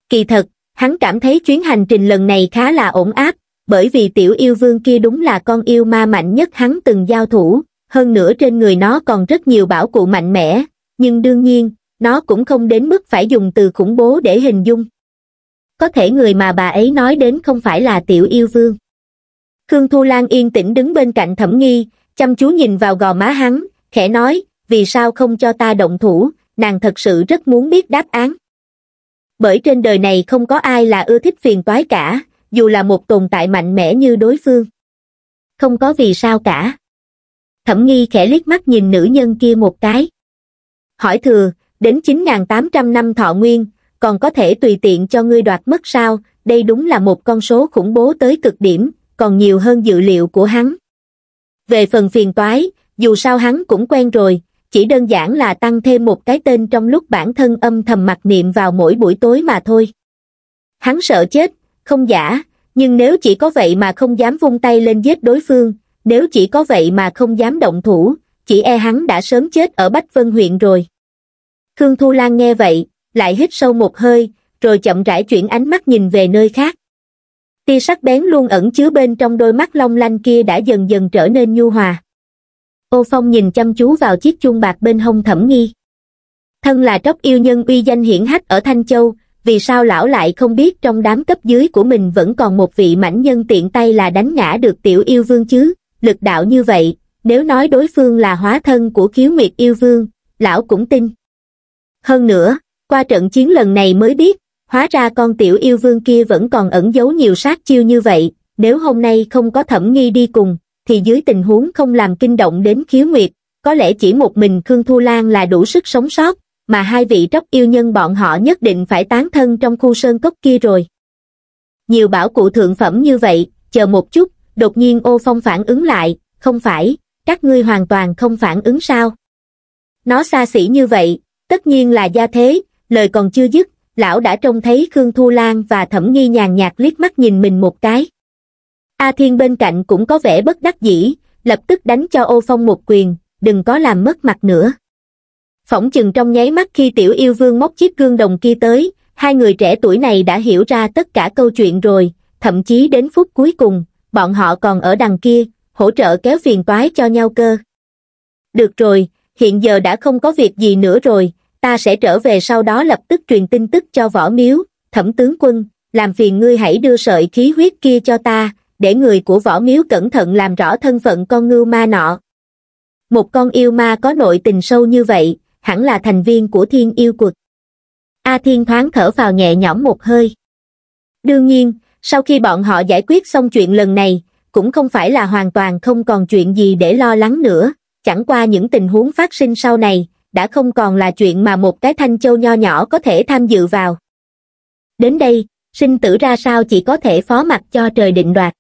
kỳ thật hắn cảm thấy chuyến hành trình lần này khá là ổn áp bởi vì tiểu yêu vương kia đúng là con yêu ma mạnh nhất hắn từng giao thủ hơn nữa trên người nó còn rất nhiều bảo cụ mạnh mẽ nhưng đương nhiên nó cũng không đến mức phải dùng từ khủng bố để hình dung có thể người mà bà ấy nói đến không phải là tiểu yêu vương khương thu lan yên tĩnh đứng bên cạnh thẩm nghi chăm chú nhìn vào gò má hắn khẽ nói vì sao không cho ta động thủ nàng thật sự rất muốn biết đáp án bởi trên đời này không có ai là ưa thích phiền toái cả dù là một tồn tại mạnh mẽ như đối phương không có vì sao cả thẩm nghi khẽ liếc mắt nhìn nữ nhân kia một cái hỏi thừa đến 9.800 năm thọ nguyên, còn có thể tùy tiện cho ngươi đoạt mất sao, đây đúng là một con số khủng bố tới cực điểm, còn nhiều hơn dự liệu của hắn. Về phần phiền toái, dù sao hắn cũng quen rồi, chỉ đơn giản là tăng thêm một cái tên trong lúc bản thân âm thầm mặc niệm vào mỗi buổi tối mà thôi. Hắn sợ chết, không giả, nhưng nếu chỉ có vậy mà không dám vung tay lên giết đối phương, nếu chỉ có vậy mà không dám động thủ, chỉ e hắn đã sớm chết ở Bách Vân huyện rồi. Khương Thu Lan nghe vậy, lại hít sâu một hơi, rồi chậm rãi chuyển ánh mắt nhìn về nơi khác tia sắc bén luôn ẩn chứa bên trong đôi mắt long lanh kia đã dần dần trở nên nhu hòa ô phong nhìn chăm chú vào chiếc chuông bạc bên hông thẩm nghi thân là tróc yêu nhân uy danh hiển hách ở thanh châu vì sao lão lại không biết trong đám cấp dưới của mình vẫn còn một vị mãnh nhân tiện tay là đánh ngã được tiểu yêu vương chứ lực đạo như vậy nếu nói đối phương là hóa thân của khiếu nguyệt yêu vương lão cũng tin hơn nữa qua trận chiến lần này mới biết hóa ra con tiểu yêu vương kia vẫn còn ẩn giấu nhiều sát chiêu như vậy nếu hôm nay không có thẩm nghi đi cùng thì dưới tình huống không làm kinh động đến khiếu nguyệt có lẽ chỉ một mình khương thu lan là đủ sức sống sót mà hai vị tróc yêu nhân bọn họ nhất định phải tán thân trong khu sơn cốc kia rồi nhiều bảo cụ thượng phẩm như vậy chờ một chút đột nhiên ô phong phản ứng lại không phải các ngươi hoàn toàn không phản ứng sao nó xa xỉ như vậy tất nhiên là gia thế lời còn chưa dứt lão đã trông thấy Khương Thu Lan và Thẩm Nghi nhàn nhạt liếc mắt nhìn mình một cái. A Thiên bên cạnh cũng có vẻ bất đắc dĩ, lập tức đánh cho ô phong một quyền, đừng có làm mất mặt nữa. Phỏng chừng trong nháy mắt khi tiểu yêu vương móc chiếc gương đồng kia tới, hai người trẻ tuổi này đã hiểu ra tất cả câu chuyện rồi, thậm chí đến phút cuối cùng, bọn họ còn ở đằng kia, hỗ trợ kéo phiền toái cho nhau cơ. Được rồi, hiện giờ đã không có việc gì nữa rồi, ta sẽ trở về sau đó lập tức truyền tin tức cho võ miếu thẩm tướng quân làm phiền ngươi hãy đưa sợi khí huyết kia cho ta để người của võ miếu cẩn thận làm rõ thân phận con ngưu ma nọ một con yêu ma có nội tình sâu như vậy hẳn là thành viên của thiên yêu quật a thiên thoáng thở vào nhẹ nhõm một hơi đương nhiên sau khi bọn họ giải quyết xong chuyện lần này cũng không phải là hoàn toàn không còn chuyện gì để lo lắng nữa chẳng qua những tình huống phát sinh sau này đã không còn là chuyện mà một cái thanh châu nho nhỏ có thể tham dự vào. Đến đây, sinh tử ra sao chỉ có thể phó mặc cho trời định đoạt.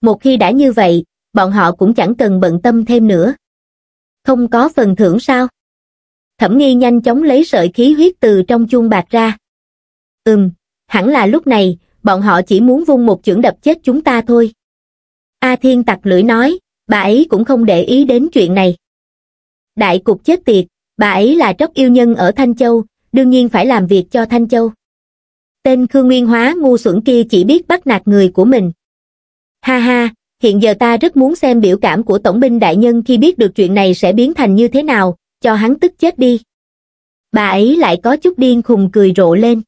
Một khi đã như vậy, bọn họ cũng chẳng cần bận tâm thêm nữa. Không có phần thưởng sao? Thẩm nghi nhanh chóng lấy sợi khí huyết từ trong chuông bạc ra. Ừm, hẳn là lúc này, bọn họ chỉ muốn vung một chưởng đập chết chúng ta thôi. A Thiên tặc lưỡi nói, bà ấy cũng không để ý đến chuyện này. Đại cục chết tiệt, bà ấy là tróc yêu nhân ở Thanh Châu, đương nhiên phải làm việc cho Thanh Châu. Tên Khương Nguyên Hóa ngu xuẩn kia chỉ biết bắt nạt người của mình. Ha ha, hiện giờ ta rất muốn xem biểu cảm của Tổng binh Đại Nhân khi biết được chuyện này sẽ biến thành như thế nào, cho hắn tức chết đi. Bà ấy lại có chút điên khùng cười rộ lên.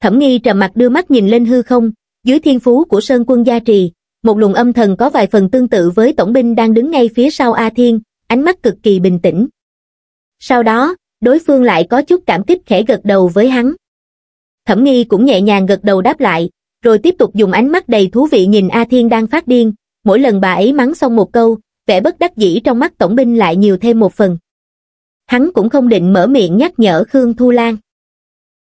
Thẩm nghi trầm mặt đưa mắt nhìn lên hư không, dưới thiên phú của Sơn Quân Gia Trì, một luồng âm thần có vài phần tương tự với Tổng binh đang đứng ngay phía sau A Thiên, ánh mắt cực kỳ bình tĩnh sau đó đối phương lại có chút cảm kích khẽ gật đầu với hắn thẩm nghi cũng nhẹ nhàng gật đầu đáp lại rồi tiếp tục dùng ánh mắt đầy thú vị nhìn a thiên đang phát điên mỗi lần bà ấy mắng xong một câu vẻ bất đắc dĩ trong mắt tổng binh lại nhiều thêm một phần hắn cũng không định mở miệng nhắc nhở khương thu lan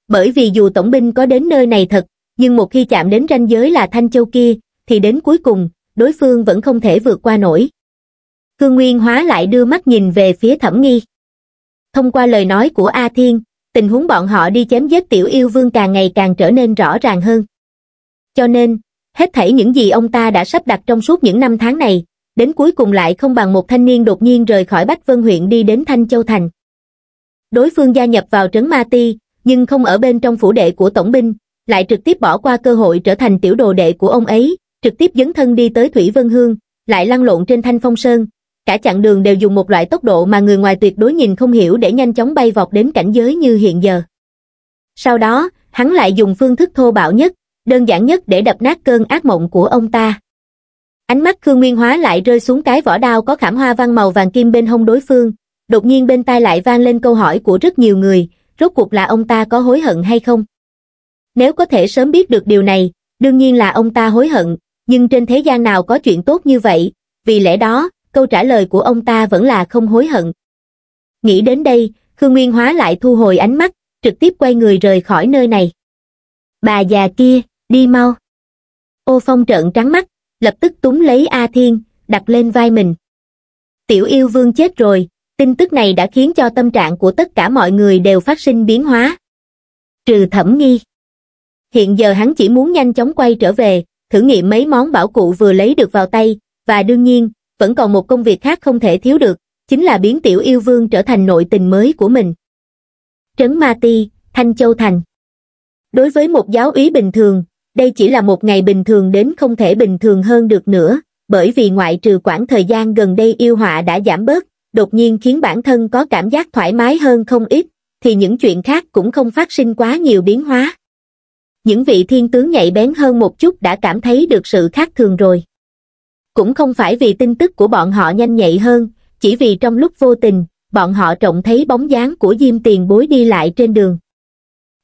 bởi vì dù tổng binh có đến nơi này thật nhưng một khi chạm đến ranh giới là thanh châu kia thì đến cuối cùng đối phương vẫn không thể vượt qua nổi khương nguyên hóa lại đưa mắt nhìn về phía thẩm nghi thông qua lời nói của A Thiên, tình huống bọn họ đi chém giết tiểu yêu vương càng ngày càng trở nên rõ ràng hơn. Cho nên, hết thảy những gì ông ta đã sắp đặt trong suốt những năm tháng này, đến cuối cùng lại không bằng một thanh niên đột nhiên rời khỏi Bách Vân huyện đi đến Thanh Châu Thành. Đối phương gia nhập vào trấn Ma Ti, nhưng không ở bên trong phủ đệ của tổng binh, lại trực tiếp bỏ qua cơ hội trở thành tiểu đồ đệ của ông ấy, trực tiếp dấn thân đi tới Thủy Vân Hương, lại lăn lộn trên Thanh Phong Sơn, cả chặng đường đều dùng một loại tốc độ mà người ngoài tuyệt đối nhìn không hiểu để nhanh chóng bay vọt đến cảnh giới như hiện giờ. Sau đó, hắn lại dùng phương thức thô bạo nhất, đơn giản nhất để đập nát cơn ác mộng của ông ta. Ánh mắt Khương Nguyên Hóa lại rơi xuống cái vỏ đao có khảm hoa văn màu vàng kim bên hông đối phương, đột nhiên bên tai lại vang lên câu hỏi của rất nhiều người, rốt cuộc là ông ta có hối hận hay không? Nếu có thể sớm biết được điều này, đương nhiên là ông ta hối hận, nhưng trên thế gian nào có chuyện tốt như vậy, vì lẽ đó, câu trả lời của ông ta vẫn là không hối hận. Nghĩ đến đây, Khương Nguyên Hóa lại thu hồi ánh mắt, trực tiếp quay người rời khỏi nơi này. Bà già kia, đi mau. Ô Phong trợn trắng mắt, lập tức túm lấy A Thiên, đặt lên vai mình. Tiểu yêu vương chết rồi, tin tức này đã khiến cho tâm trạng của tất cả mọi người đều phát sinh biến hóa. Trừ thẩm nghi. Hiện giờ hắn chỉ muốn nhanh chóng quay trở về, thử nghiệm mấy món bảo cụ vừa lấy được vào tay, và đương nhiên, vẫn còn một công việc khác không thể thiếu được, chính là biến tiểu yêu vương trở thành nội tình mới của mình. Trấn Ma Ti, Thanh Châu Thành Đối với một giáo úy bình thường, đây chỉ là một ngày bình thường đến không thể bình thường hơn được nữa, bởi vì ngoại trừ quãng thời gian gần đây yêu họa đã giảm bớt, đột nhiên khiến bản thân có cảm giác thoải mái hơn không ít, thì những chuyện khác cũng không phát sinh quá nhiều biến hóa. Những vị thiên tướng nhạy bén hơn một chút đã cảm thấy được sự khác thường rồi. Cũng không phải vì tin tức của bọn họ nhanh nhạy hơn, chỉ vì trong lúc vô tình, bọn họ trông thấy bóng dáng của Diêm Tiền Bối đi lại trên đường.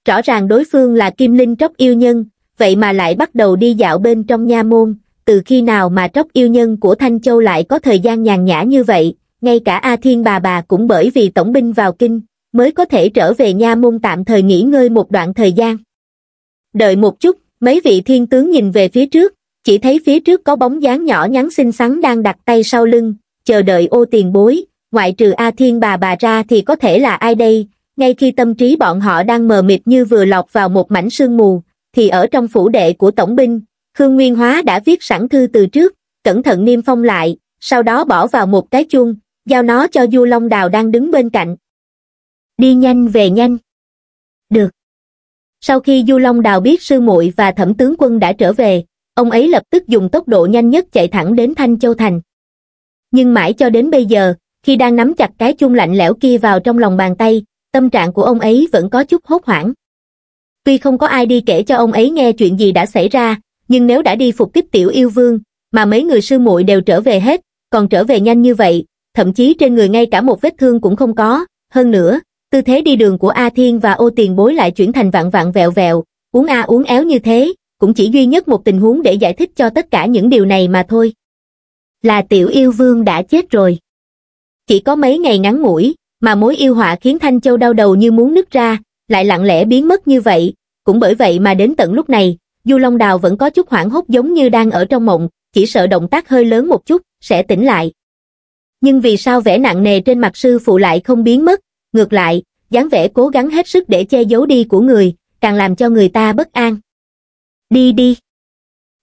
Rõ ràng đối phương là Kim Linh Tróc Yêu Nhân, vậy mà lại bắt đầu đi dạo bên trong nha môn, từ khi nào mà Tróc Yêu Nhân của Thanh Châu lại có thời gian nhàn nhã như vậy, ngay cả A Thiên bà bà cũng bởi vì tổng binh vào kinh, mới có thể trở về nha môn tạm thời nghỉ ngơi một đoạn thời gian. Đợi một chút, mấy vị thiên tướng nhìn về phía trước, chỉ thấy phía trước có bóng dáng nhỏ nhắn xinh xắn đang đặt tay sau lưng chờ đợi ô tiền bối ngoại trừ a thiên bà bà ra thì có thể là ai đây ngay khi tâm trí bọn họ đang mờ mịt như vừa lọc vào một mảnh sương mù thì ở trong phủ đệ của tổng binh khương nguyên hóa đã viết sẵn thư từ trước cẩn thận niêm phong lại sau đó bỏ vào một cái chuông giao nó cho du long đào đang đứng bên cạnh đi nhanh về nhanh được sau khi du long đào biết sư muội và thẩm tướng quân đã trở về ông ấy lập tức dùng tốc độ nhanh nhất chạy thẳng đến thanh châu thành nhưng mãi cho đến bây giờ khi đang nắm chặt cái chung lạnh lẽo kia vào trong lòng bàn tay tâm trạng của ông ấy vẫn có chút hốt hoảng tuy không có ai đi kể cho ông ấy nghe chuyện gì đã xảy ra nhưng nếu đã đi phục kích tiểu yêu vương mà mấy người sư muội đều trở về hết còn trở về nhanh như vậy thậm chí trên người ngay cả một vết thương cũng không có hơn nữa tư thế đi đường của a thiên và ô tiền bối lại chuyển thành vạn vạn vẹo vẹo uống a uống éo như thế cũng chỉ duy nhất một tình huống để giải thích cho tất cả những điều này mà thôi. Là tiểu yêu vương đã chết rồi. Chỉ có mấy ngày ngắn ngủi, mà mối yêu họa khiến Thanh Châu đau đầu như muốn nứt ra, lại lặng lẽ biến mất như vậy, cũng bởi vậy mà đến tận lúc này, Du Long Đào vẫn có chút hoảng hốt giống như đang ở trong mộng, chỉ sợ động tác hơi lớn một chút, sẽ tỉnh lại. Nhưng vì sao vẻ nặng nề trên mặt sư phụ lại không biến mất, ngược lại, dáng vẻ cố gắng hết sức để che giấu đi của người, càng làm cho người ta bất an. Đi đi.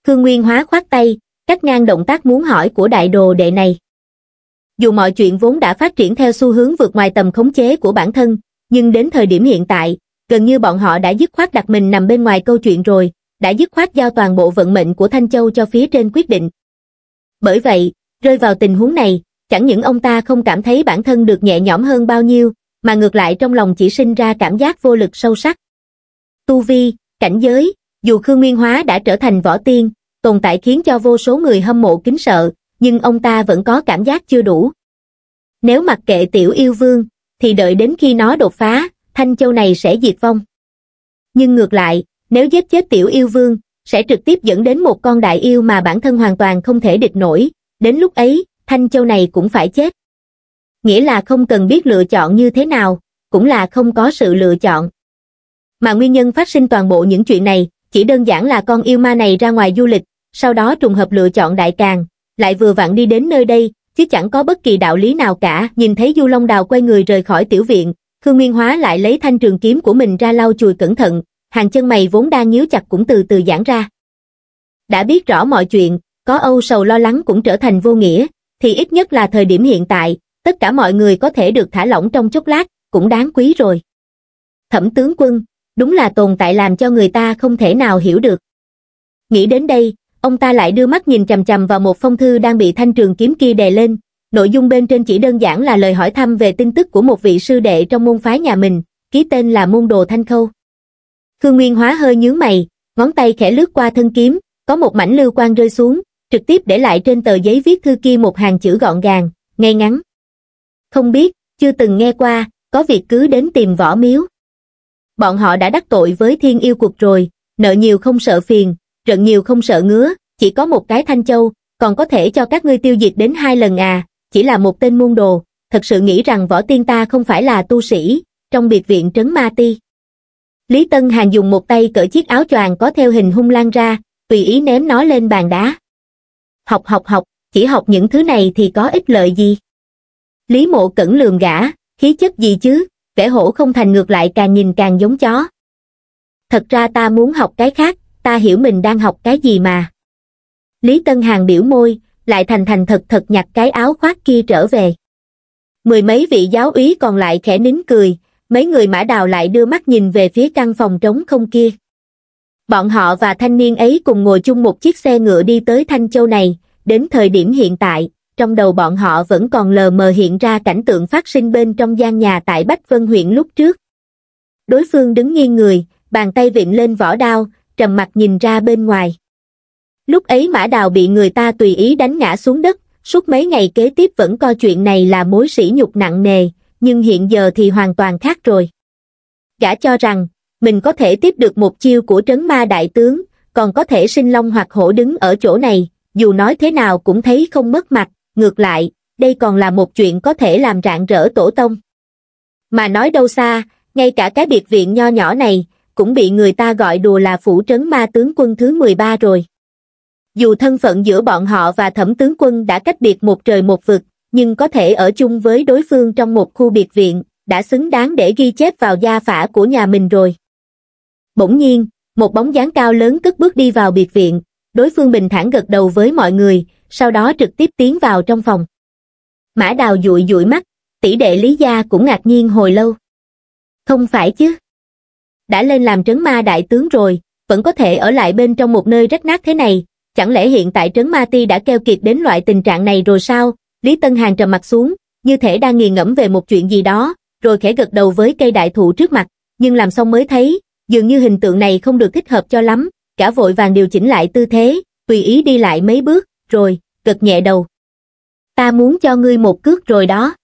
Khương Nguyên Hóa khoát tay, cắt ngang động tác muốn hỏi của đại đồ đệ này. Dù mọi chuyện vốn đã phát triển theo xu hướng vượt ngoài tầm khống chế của bản thân, nhưng đến thời điểm hiện tại, gần như bọn họ đã dứt khoát đặt mình nằm bên ngoài câu chuyện rồi, đã dứt khoát giao toàn bộ vận mệnh của Thanh Châu cho phía trên quyết định. Bởi vậy, rơi vào tình huống này, chẳng những ông ta không cảm thấy bản thân được nhẹ nhõm hơn bao nhiêu, mà ngược lại trong lòng chỉ sinh ra cảm giác vô lực sâu sắc. Tu vi, cảnh giới, dù Khương Nguyên Hóa đã trở thành võ tiên, tồn tại khiến cho vô số người hâm mộ kính sợ, nhưng ông ta vẫn có cảm giác chưa đủ. Nếu mặc kệ tiểu yêu vương, thì đợi đến khi nó đột phá, thanh châu này sẽ diệt vong. Nhưng ngược lại, nếu giết chết tiểu yêu vương, sẽ trực tiếp dẫn đến một con đại yêu mà bản thân hoàn toàn không thể địch nổi, đến lúc ấy, thanh châu này cũng phải chết. Nghĩa là không cần biết lựa chọn như thế nào, cũng là không có sự lựa chọn. Mà nguyên nhân phát sinh toàn bộ những chuyện này, chỉ đơn giản là con yêu ma này ra ngoài du lịch, sau đó trùng hợp lựa chọn đại càng, lại vừa vặn đi đến nơi đây, chứ chẳng có bất kỳ đạo lý nào cả. Nhìn thấy Du Long Đào quay người rời khỏi tiểu viện, Khương Nguyên Hóa lại lấy thanh trường kiếm của mình ra lau chùi cẩn thận, hàng chân mày vốn đang nhíu chặt cũng từ từ giãn ra. Đã biết rõ mọi chuyện, có âu sầu lo lắng cũng trở thành vô nghĩa, thì ít nhất là thời điểm hiện tại, tất cả mọi người có thể được thả lỏng trong chốc lát, cũng đáng quý rồi. Thẩm tướng quân, đúng là tồn tại làm cho người ta không thể nào hiểu được. Nghĩ đến đây, ông ta lại đưa mắt nhìn chầm chầm vào một phong thư đang bị thanh trường kiếm kia đè lên, nội dung bên trên chỉ đơn giản là lời hỏi thăm về tin tức của một vị sư đệ trong môn phái nhà mình, ký tên là môn đồ thanh khâu. Khương Nguyên Hóa hơi nhướng mày, ngón tay khẽ lướt qua thân kiếm, có một mảnh lưu quang rơi xuống, trực tiếp để lại trên tờ giấy viết thư kia một hàng chữ gọn gàng, ngay ngắn. Không biết, chưa từng nghe qua, có việc cứ đến tìm võ miếu. Bọn họ đã đắc tội với thiên yêu cuộc rồi, nợ nhiều không sợ phiền, trận nhiều không sợ ngứa, chỉ có một cái thanh châu, còn có thể cho các ngươi tiêu diệt đến hai lần à, chỉ là một tên môn đồ, thật sự nghĩ rằng võ tiên ta không phải là tu sĩ, trong biệt viện trấn ma ti. Lý Tân Hàn dùng một tay cởi chiếc áo choàng có theo hình hung lan ra, tùy ý ném nó lên bàn đá. Học học học, chỉ học những thứ này thì có ích lợi gì? Lý mộ cẩn lường gã, khí chất gì chứ, kẻ hổ không thành ngược lại càng nhìn càng giống chó thật ra ta muốn học cái khác ta hiểu mình đang học cái gì mà lý tân hàng biểu môi lại thành thành thật thật nhặt cái áo khoác kia trở về mười mấy vị giáo úy còn lại khẽ nín cười mấy người mã đào lại đưa mắt nhìn về phía căn phòng trống không kia bọn họ và thanh niên ấy cùng ngồi chung một chiếc xe ngựa đi tới thanh châu này đến thời điểm hiện tại trong đầu bọn họ vẫn còn lờ mờ hiện ra cảnh tượng phát sinh bên trong gian nhà tại Bách Vân huyện lúc trước. Đối phương đứng nghiêng người, bàn tay viện lên vỏ đao, trầm mặt nhìn ra bên ngoài. Lúc ấy Mã Đào bị người ta tùy ý đánh ngã xuống đất, suốt mấy ngày kế tiếp vẫn coi chuyện này là mối sỉ nhục nặng nề, nhưng hiện giờ thì hoàn toàn khác rồi. Gã cho rằng, mình có thể tiếp được một chiêu của trấn ma đại tướng, còn có thể sinh long hoặc hổ đứng ở chỗ này, dù nói thế nào cũng thấy không mất mặt, ngược lại, đây còn là một chuyện có thể làm rạng rỡ tổ tông. Mà nói đâu xa, ngay cả cái biệt viện nho nhỏ này, cũng bị người ta gọi đùa là phủ trấn ma tướng quân thứ 13 rồi. Dù thân phận giữa bọn họ và thẩm tướng quân đã cách biệt một trời một vực, nhưng có thể ở chung với đối phương trong một khu biệt viện, đã xứng đáng để ghi chép vào gia phả của nhà mình rồi. Bỗng nhiên, một bóng dáng cao lớn cất bước đi vào biệt viện, đối phương bình thản gật đầu với mọi người, sau đó trực tiếp tiến vào trong phòng. Mã đào dụi dụi mắt, tỷ đệ Lý Gia cũng ngạc nhiên hồi lâu. Không phải chứ. Đã lên làm trấn ma đại tướng rồi, vẫn có thể ở lại bên trong một nơi rách nát thế này, chẳng lẽ hiện tại trấn ma ti đã keo kiệt đến loại tình trạng này rồi sao? Lý Tân Hàng trầm mặt xuống, như thể đang nghiền ngẫm về một chuyện gì đó, rồi khẽ gật đầu với cây đại thụ trước mặt, nhưng làm xong mới thấy, dường như hình tượng này không được thích hợp cho lắm, cả vội vàng điều chỉnh lại tư thế, tùy ý đi lại mấy bước, rồi gật nhẹ đầu ta muốn cho ngươi một cước rồi đó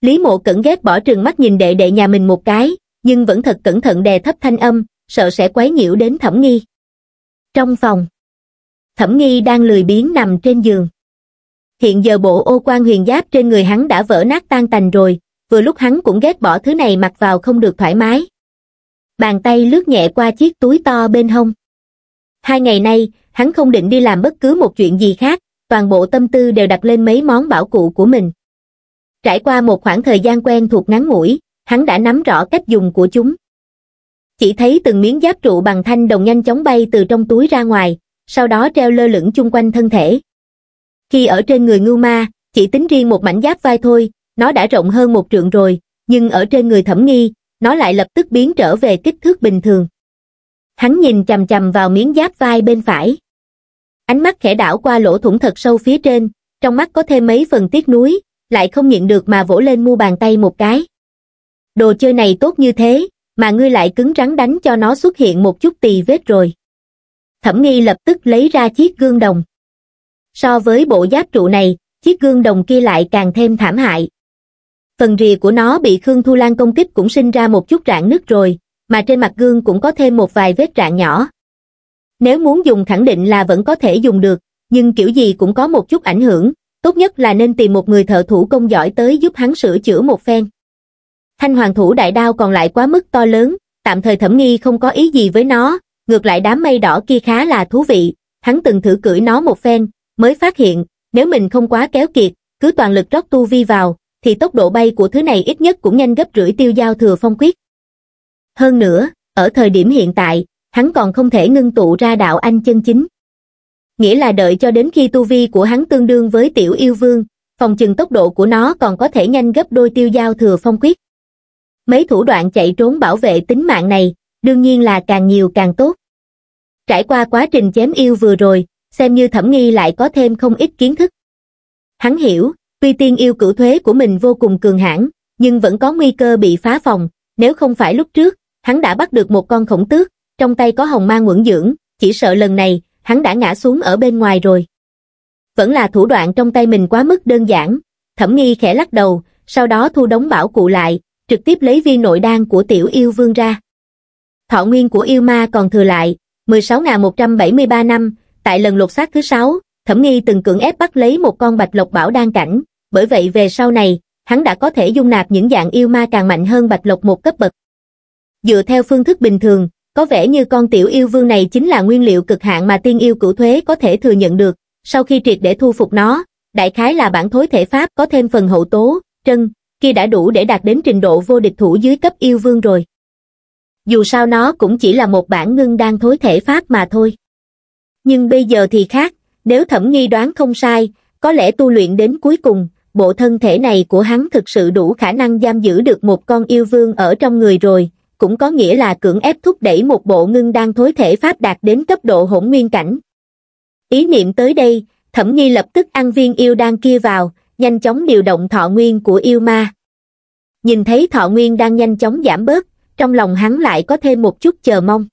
lý mộ cẩn ghét bỏ trừng mắt nhìn đệ đệ nhà mình một cái nhưng vẫn thật cẩn thận đè thấp thanh âm sợ sẽ quấy nhiễu đến thẩm nghi trong phòng thẩm nghi đang lười biếng nằm trên giường hiện giờ bộ ô quan huyền giáp trên người hắn đã vỡ nát tan tành rồi vừa lúc hắn cũng ghét bỏ thứ này mặc vào không được thoải mái bàn tay lướt nhẹ qua chiếc túi to bên hông hai ngày nay hắn không định đi làm bất cứ một chuyện gì khác toàn bộ tâm tư đều đặt lên mấy món bảo cụ của mình. Trải qua một khoảng thời gian quen thuộc ngắn ngủi, hắn đã nắm rõ cách dùng của chúng. Chỉ thấy từng miếng giáp trụ bằng thanh đồng nhanh chóng bay từ trong túi ra ngoài, sau đó treo lơ lửng chung quanh thân thể. Khi ở trên người ngưu ma, chỉ tính riêng một mảnh giáp vai thôi, nó đã rộng hơn một trượng rồi, nhưng ở trên người thẩm nghi, nó lại lập tức biến trở về kích thước bình thường. Hắn nhìn chằm chằm vào miếng giáp vai bên phải ánh mắt khẽ đảo qua lỗ thủng thật sâu phía trên, trong mắt có thêm mấy phần tiếc nuối, lại không nhịn được mà vỗ lên mu bàn tay một cái. Đồ chơi này tốt như thế, mà ngươi lại cứng rắn đánh cho nó xuất hiện một chút tì vết rồi. Thẩm nghi lập tức lấy ra chiếc gương đồng. So với bộ giáp trụ này, chiếc gương đồng kia lại càng thêm thảm hại. Phần rìa của nó bị Khương Thu Lan công kích cũng sinh ra một chút rạn nứt rồi, mà trên mặt gương cũng có thêm một vài vết rạn nhỏ, nếu muốn dùng khẳng định là vẫn có thể dùng được, nhưng kiểu gì cũng có một chút ảnh hưởng, tốt nhất là nên tìm một người thợ thủ công giỏi tới giúp hắn sửa chữa một phen. Thanh hoàng thủ đại đao còn lại quá mức to lớn, tạm thời thẩm nghi không có ý gì với nó, ngược lại đám mây đỏ kia khá là thú vị, hắn từng thử cưỡi nó một phen, mới phát hiện, nếu mình không quá kéo kiệt, cứ toàn lực rót tu vi vào, thì tốc độ bay của thứ này ít nhất cũng nhanh gấp rưỡi tiêu giao thừa phong quyết. Hơn nữa, ở thời điểm hiện tại, hắn còn không thể ngưng tụ ra đạo anh chân chính. Nghĩa là đợi cho đến khi tu vi của hắn tương đương với tiểu yêu vương, phòng chừng tốc độ của nó còn có thể nhanh gấp đôi tiêu giao thừa phong quyết. Mấy thủ đoạn chạy trốn bảo vệ tính mạng này, đương nhiên là càng nhiều càng tốt. Trải qua quá trình chém yêu vừa rồi, xem như thẩm nghi lại có thêm không ít kiến thức. Hắn hiểu, tuy tiên yêu cửu thuế của mình vô cùng cường hãn, nhưng vẫn có nguy cơ bị phá phòng, nếu không phải lúc trước, hắn đã bắt được một con khổng tước, trong tay có hồng ma ngưỡng dưỡng, chỉ sợ lần này, hắn đã ngã xuống ở bên ngoài rồi. Vẫn là thủ đoạn trong tay mình quá mức đơn giản, thẩm nghi khẽ lắc đầu, sau đó thu đóng bảo cụ lại, trực tiếp lấy viên nội đan của tiểu yêu vương ra. Thọ nguyên của yêu ma còn thừa lại, 16.173 năm, tại lần lột xác thứ 6, thẩm nghi từng cưỡng ép bắt lấy một con bạch lộc bảo đan cảnh, bởi vậy về sau này, hắn đã có thể dung nạp những dạng yêu ma càng mạnh hơn bạch lộc một cấp bậc. Dựa theo phương thức bình thường, có vẻ như con tiểu yêu vương này chính là nguyên liệu cực hạn mà tiên yêu cửu thuế có thể thừa nhận được, sau khi triệt để thu phục nó, đại khái là bản thối thể pháp có thêm phần hậu tố, trân, kia đã đủ để đạt đến trình độ vô địch thủ dưới cấp yêu vương rồi. Dù sao nó cũng chỉ là một bản ngưng đang thối thể pháp mà thôi. Nhưng bây giờ thì khác, nếu thẩm nghi đoán không sai, có lẽ tu luyện đến cuối cùng, bộ thân thể này của hắn thực sự đủ khả năng giam giữ được một con yêu vương ở trong người rồi, cũng có nghĩa là cưỡng ép thúc đẩy một bộ ngưng đang thối thể pháp đạt đến cấp độ hỗn nguyên cảnh. Ý niệm tới đây, thẩm nghi lập tức ăn viên yêu đang kia vào, nhanh chóng điều động thọ nguyên của yêu ma. Nhìn thấy thọ nguyên đang nhanh chóng giảm bớt, trong lòng hắn lại có thêm một chút chờ mong.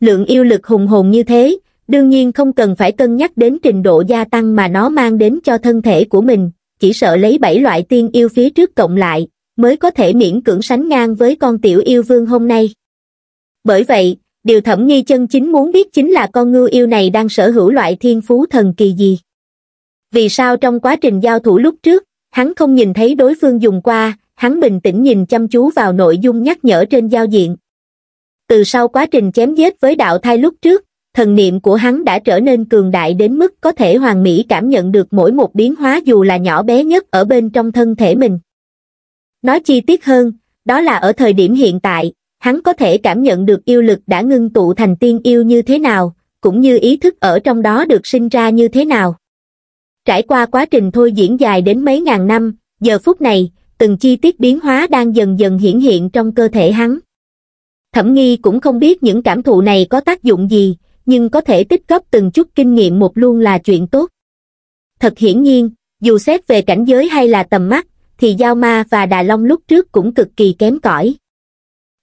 Lượng yêu lực hùng hồn như thế, đương nhiên không cần phải cân nhắc đến trình độ gia tăng mà nó mang đến cho thân thể của mình, chỉ sợ lấy bảy loại tiên yêu phía trước cộng lại, mới có thể miễn cưỡng sánh ngang với con tiểu yêu vương hôm nay. Bởi vậy, điều thẩm nghi chân chính muốn biết chính là con ngư yêu này đang sở hữu loại thiên phú thần kỳ gì. Vì sao trong quá trình giao thủ lúc trước, hắn không nhìn thấy đối phương dùng qua, hắn bình tĩnh nhìn chăm chú vào nội dung nhắc nhở trên giao diện. Từ sau quá trình chém giết với đạo thai lúc trước, thần niệm của hắn đã trở nên cường đại đến mức có thể hoàn mỹ cảm nhận được mỗi một biến hóa dù là nhỏ bé nhất ở bên trong thân thể mình. Nói chi tiết hơn, đó là ở thời điểm hiện tại, hắn có thể cảm nhận được yêu lực đã ngưng tụ thành tiên yêu như thế nào, cũng như ý thức ở trong đó được sinh ra như thế nào. Trải qua quá trình thôi diễn dài đến mấy ngàn năm, giờ phút này, từng chi tiết biến hóa đang dần dần hiển hiện trong cơ thể hắn. Thẩm nghi cũng không biết những cảm thụ này có tác dụng gì, nhưng có thể tích góp từng chút kinh nghiệm một luôn là chuyện tốt. Thật hiển nhiên, dù xét về cảnh giới hay là tầm mắt, thì Giao Ma và Đà Long lúc trước cũng cực kỳ kém cỏi.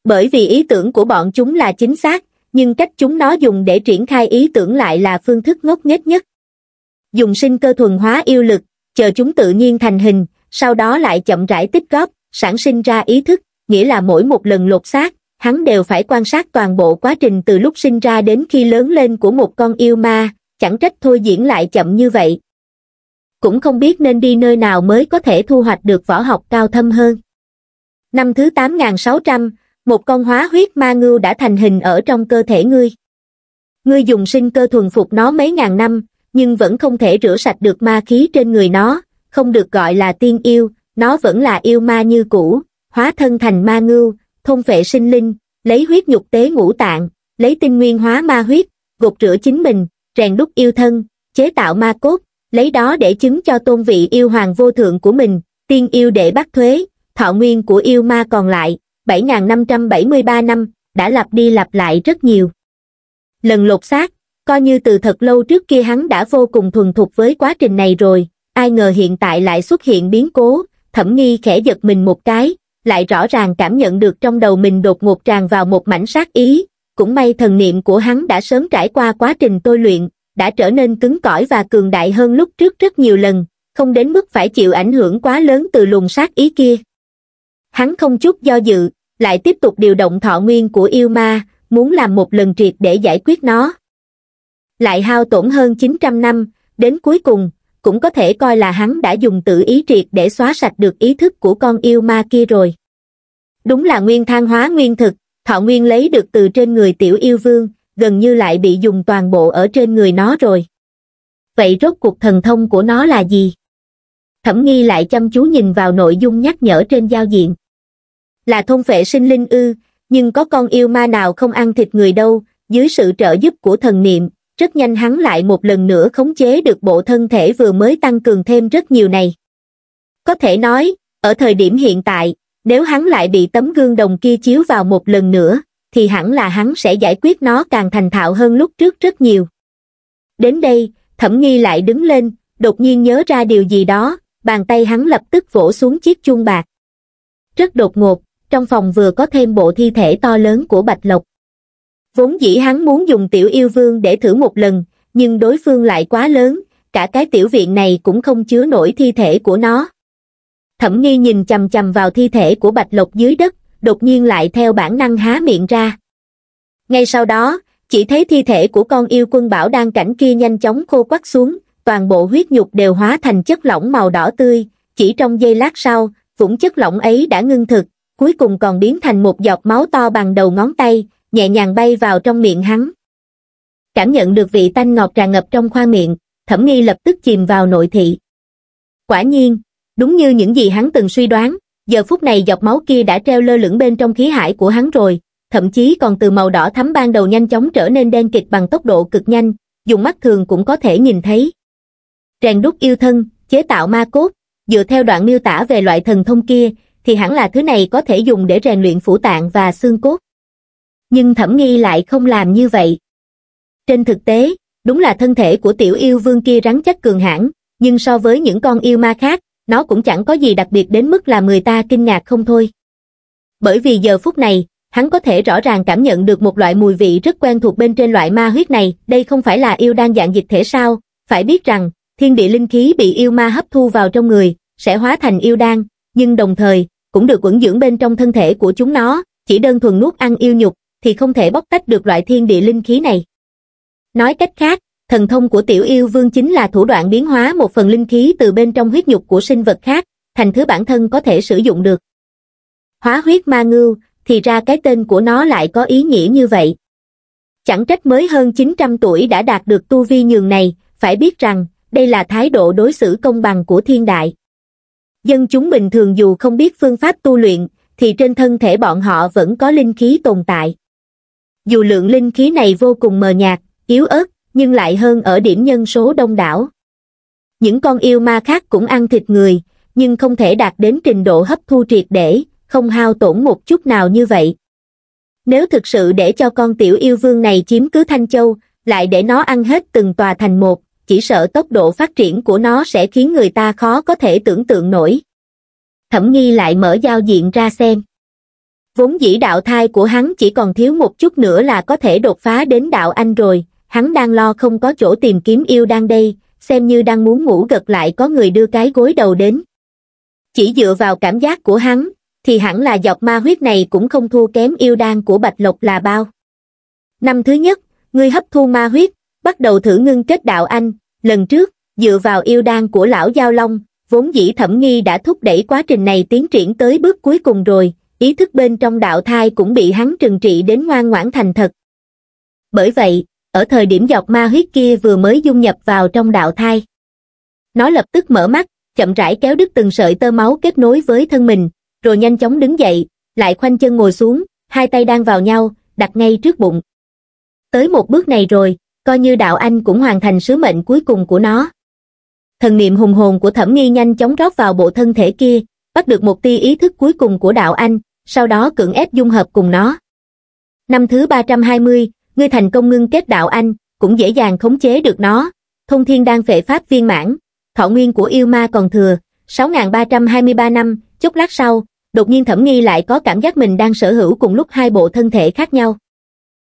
Bởi vì ý tưởng của bọn chúng là chính xác, nhưng cách chúng nó dùng để triển khai ý tưởng lại là phương thức ngốc nghếch nhất. Dùng sinh cơ thuần hóa yêu lực, chờ chúng tự nhiên thành hình, sau đó lại chậm rãi tích góp, sản sinh ra ý thức, nghĩa là mỗi một lần lột xác, hắn đều phải quan sát toàn bộ quá trình từ lúc sinh ra đến khi lớn lên của một con yêu ma, chẳng trách thôi diễn lại chậm như vậy cũng không biết nên đi nơi nào mới có thể thu hoạch được võ học cao thâm hơn. Năm thứ 8600, một con hóa huyết ma ngưu đã thành hình ở trong cơ thể ngươi. Ngươi dùng sinh cơ thuần phục nó mấy ngàn năm, nhưng vẫn không thể rửa sạch được ma khí trên người nó, không được gọi là tiên yêu, nó vẫn là yêu ma như cũ, hóa thân thành ma ngưu, thông vệ sinh linh, lấy huyết nhục tế ngũ tạng, lấy tinh nguyên hóa ma huyết, gột rửa chính mình, rèn đúc yêu thân, chế tạo ma cốt, lấy đó để chứng cho tôn vị yêu hoàng vô thượng của mình tiên yêu để bắt thuế thọ nguyên của yêu ma còn lại 7.573 năm đã lặp đi lặp lại rất nhiều lần lột xác coi như từ thật lâu trước kia hắn đã vô cùng thuần thục với quá trình này rồi ai ngờ hiện tại lại xuất hiện biến cố thẩm nghi khẽ giật mình một cái lại rõ ràng cảm nhận được trong đầu mình đột ngột tràn vào một mảnh sát ý cũng may thần niệm của hắn đã sớm trải qua quá trình tôi luyện đã trở nên cứng cỏi và cường đại hơn lúc trước rất nhiều lần, không đến mức phải chịu ảnh hưởng quá lớn từ luồng sát ý kia. Hắn không chút do dự, lại tiếp tục điều động thọ nguyên của yêu ma, muốn làm một lần triệt để giải quyết nó. Lại hao tổn hơn 900 năm, đến cuối cùng, cũng có thể coi là hắn đã dùng tự ý triệt để xóa sạch được ý thức của con yêu ma kia rồi. Đúng là nguyên thang hóa nguyên thực, thọ nguyên lấy được từ trên người tiểu yêu vương, gần như lại bị dùng toàn bộ ở trên người nó rồi. Vậy rốt cuộc thần thông của nó là gì? Thẩm nghi lại chăm chú nhìn vào nội dung nhắc nhở trên giao diện. Là thôn phệ sinh linh ư, nhưng có con yêu ma nào không ăn thịt người đâu, dưới sự trợ giúp của thần niệm, rất nhanh hắn lại một lần nữa khống chế được bộ thân thể vừa mới tăng cường thêm rất nhiều này. Có thể nói, ở thời điểm hiện tại, nếu hắn lại bị tấm gương đồng kia chiếu vào một lần nữa, thì hẳn là hắn sẽ giải quyết nó càng thành thạo hơn lúc trước rất nhiều. Đến đây, thẩm nghi lại đứng lên, đột nhiên nhớ ra điều gì đó, bàn tay hắn lập tức vỗ xuống chiếc chuông bạc. Rất đột ngột, trong phòng vừa có thêm bộ thi thể to lớn của Bạch Lộc. Vốn dĩ hắn muốn dùng tiểu yêu vương để thử một lần, nhưng đối phương lại quá lớn, cả cái tiểu viện này cũng không chứa nổi thi thể của nó. Thẩm nghi nhìn chầm chầm vào thi thể của Bạch Lộc dưới đất, đột nhiên lại theo bản năng há miệng ra. Ngay sau đó, chỉ thấy thi thể của con yêu quân bảo đang cảnh kia nhanh chóng khô quắt xuống, toàn bộ huyết nhục đều hóa thành chất lỏng màu đỏ tươi, chỉ trong giây lát sau, vũng chất lỏng ấy đã ngưng thực, cuối cùng còn biến thành một giọt máu to bằng đầu ngón tay, nhẹ nhàng bay vào trong miệng hắn. Cảm nhận được vị tanh ngọt tràn ngập trong khoa miệng, thẩm nghi lập tức chìm vào nội thị. Quả nhiên, đúng như những gì hắn từng suy đoán, giờ phút này giọt máu kia đã treo lơ lửng bên trong khí hải của hắn rồi, thậm chí còn từ màu đỏ thắm ban đầu nhanh chóng trở nên đen kịch bằng tốc độ cực nhanh, dùng mắt thường cũng có thể nhìn thấy. Rèn đúc yêu thân, chế tạo ma cốt, dựa theo đoạn miêu tả về loại thần thông kia, thì hẳn là thứ này có thể dùng để rèn luyện phủ tạng và xương cốt. Nhưng thẩm nghi lại không làm như vậy. Trên thực tế, đúng là thân thể của tiểu yêu vương kia rắn chắc cường hãn, nhưng so với những con yêu ma khác, nó cũng chẳng có gì đặc biệt đến mức làm người ta kinh ngạc không thôi. Bởi vì giờ phút này, hắn có thể rõ ràng cảm nhận được một loại mùi vị rất quen thuộc bên trên loại ma huyết này, đây không phải là yêu đan dạng dịch thể sao, phải biết rằng, thiên địa linh khí bị yêu ma hấp thu vào trong người, sẽ hóa thành yêu đan, nhưng đồng thời, cũng được quẩn dưỡng bên trong thân thể của chúng nó, chỉ đơn thuần nuốt ăn yêu nhục, thì không thể bóc tách được loại thiên địa linh khí này. Nói cách khác, thần thông của tiểu yêu vương chính là thủ đoạn biến hóa một phần linh khí từ bên trong huyết nhục của sinh vật khác, thành thứ bản thân có thể sử dụng được. Hóa huyết ma ngưu, thì ra cái tên của nó lại có ý nghĩa như vậy. Chẳng trách mới hơn 900 tuổi đã đạt được tu vi nhường này, phải biết rằng, đây là thái độ đối xử công bằng của thiên đại. Dân chúng bình thường dù không biết phương pháp tu luyện, thì trên thân thể bọn họ vẫn có linh khí tồn tại. Dù lượng linh khí này vô cùng mờ nhạt, yếu ớt, nhưng lại hơn ở điểm nhân số đông đảo. Những con yêu ma khác cũng ăn thịt người, nhưng không thể đạt đến trình độ hấp thu triệt để, không hao tổn một chút nào như vậy. Nếu thực sự để cho con tiểu yêu vương này chiếm cứ Thanh Châu, lại để nó ăn hết từng tòa thành một, chỉ sợ tốc độ phát triển của nó sẽ khiến người ta khó có thể tưởng tượng nổi. Thẩm nghi lại mở giao diện ra xem. Vốn dĩ đạo thai của hắn chỉ còn thiếu một chút nữa là có thể đột phá đến đạo anh rồi, hắn đang lo không có chỗ tìm kiếm yêu đang đây, xem như đang muốn ngủ gật lại có người đưa cái gối đầu đến. Chỉ dựa vào cảm giác của hắn, thì hẳn là dọc ma huyết này cũng không thua kém yêu đan của Bạch Lộc là bao. Năm thứ nhất, ngươi hấp thu ma huyết, bắt đầu thử ngưng kết đạo anh, lần trước, dựa vào yêu đan của lão Giao Long, vốn dĩ thẩm nghi đã thúc đẩy quá trình này tiến triển tới bước cuối cùng rồi, ý thức bên trong đạo thai cũng bị hắn trừng trị đến ngoan ngoãn thành thật. Bởi vậy, ở thời điểm giọt ma huyết kia vừa mới dung nhập vào trong đạo thai. Nó lập tức mở mắt, chậm rãi kéo đứt từng sợi tơ máu kết nối với thân mình, rồi nhanh chóng đứng dậy, lại khoanh chân ngồi xuống, hai tay đang vào nhau, đặt ngay trước bụng. Tới một bước này rồi, coi như đạo anh cũng hoàn thành sứ mệnh cuối cùng của nó. Thần niệm hùng hồn của thẩm nghi nhanh chóng rót vào bộ thân thể kia, bắt được một tia ý thức cuối cùng của đạo anh, sau đó cưỡng ép dung hợp cùng nó. Năm thứ 320, ngươi thành công ngưng kết đạo anh, cũng dễ dàng khống chế được nó. Thông thiên đang phệ pháp viên mãn, thọ nguyên của yêu ma còn thừa, 6.323 năm, chốc lát sau, đột nhiên thẩm nghi lại có cảm giác mình đang sở hữu cùng lúc hai bộ thân thể khác nhau.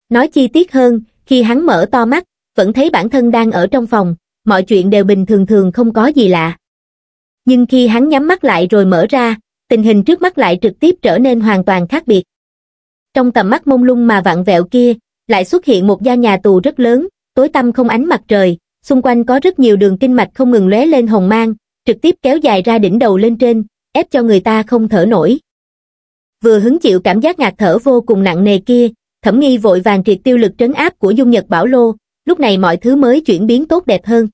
Nói chi tiết hơn, khi hắn mở to mắt, vẫn thấy bản thân đang ở trong phòng, mọi chuyện đều bình thường thường không có gì lạ. Nhưng khi hắn nhắm mắt lại rồi mở ra, tình hình trước mắt lại trực tiếp trở nên hoàn toàn khác biệt. Trong tầm mắt mông lung mà vặn vẹo kia, lại xuất hiện một gia nhà tù rất lớn, tối tăm không ánh mặt trời, xung quanh có rất nhiều đường kinh mạch không ngừng lóe lên hồng mang, trực tiếp kéo dài ra đỉnh đầu lên trên, ép cho người ta không thở nổi. Vừa hứng chịu cảm giác ngạt thở vô cùng nặng nề kia, thẩm nghi vội vàng triệt tiêu lực trấn áp của dung nhật bảo lô, lúc này mọi thứ mới chuyển biến tốt đẹp hơn.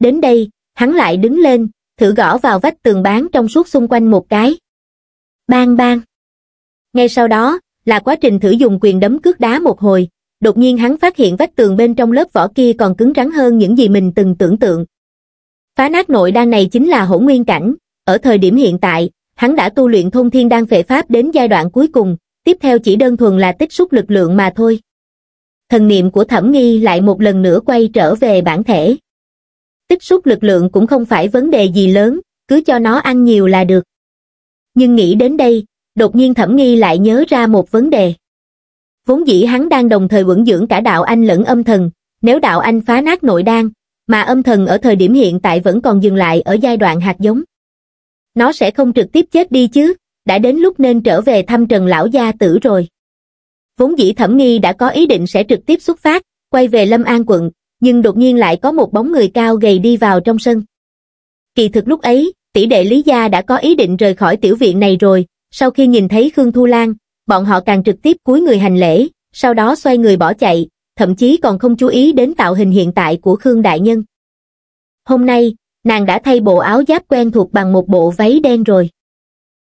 Đến đây, hắn lại đứng lên, thử gõ vào vách tường bán trong suốt xung quanh một cái. Bang bang. Ngay sau đó, là quá trình thử dùng quyền đấm cước đá một hồi, đột nhiên hắn phát hiện vách tường bên trong lớp vỏ kia còn cứng rắn hơn những gì mình từng tưởng tượng. Phá nát nội đan này chính là hỗn nguyên cảnh, ở thời điểm hiện tại, hắn đã tu luyện thông thiên đan phệ pháp đến giai đoạn cuối cùng, tiếp theo chỉ đơn thuần là tích xúc lực lượng mà thôi. Thần niệm của thẩm nghi lại một lần nữa quay trở về bản thể. Tích xúc lực lượng cũng không phải vấn đề gì lớn, cứ cho nó ăn nhiều là được. Nhưng nghĩ đến đây, đột nhiên thẩm nghi lại nhớ ra một vấn đề vốn dĩ hắn đang đồng thời quẩn dưỡng cả đạo anh lẫn âm thần nếu đạo anh phá nát nội đan mà âm thần ở thời điểm hiện tại vẫn còn dừng lại ở giai đoạn hạt giống nó sẽ không trực tiếp chết đi chứ đã đến lúc nên trở về thăm trần lão gia tử rồi vốn dĩ thẩm nghi đã có ý định sẽ trực tiếp xuất phát quay về lâm an quận nhưng đột nhiên lại có một bóng người cao gầy đi vào trong sân kỳ thực lúc ấy tỷ đệ lý gia đã có ý định rời khỏi tiểu viện này rồi sau khi nhìn thấy Khương Thu Lan, bọn họ càng trực tiếp cúi người hành lễ, sau đó xoay người bỏ chạy, thậm chí còn không chú ý đến tạo hình hiện tại của Khương Đại Nhân. Hôm nay, nàng đã thay bộ áo giáp quen thuộc bằng một bộ váy đen rồi.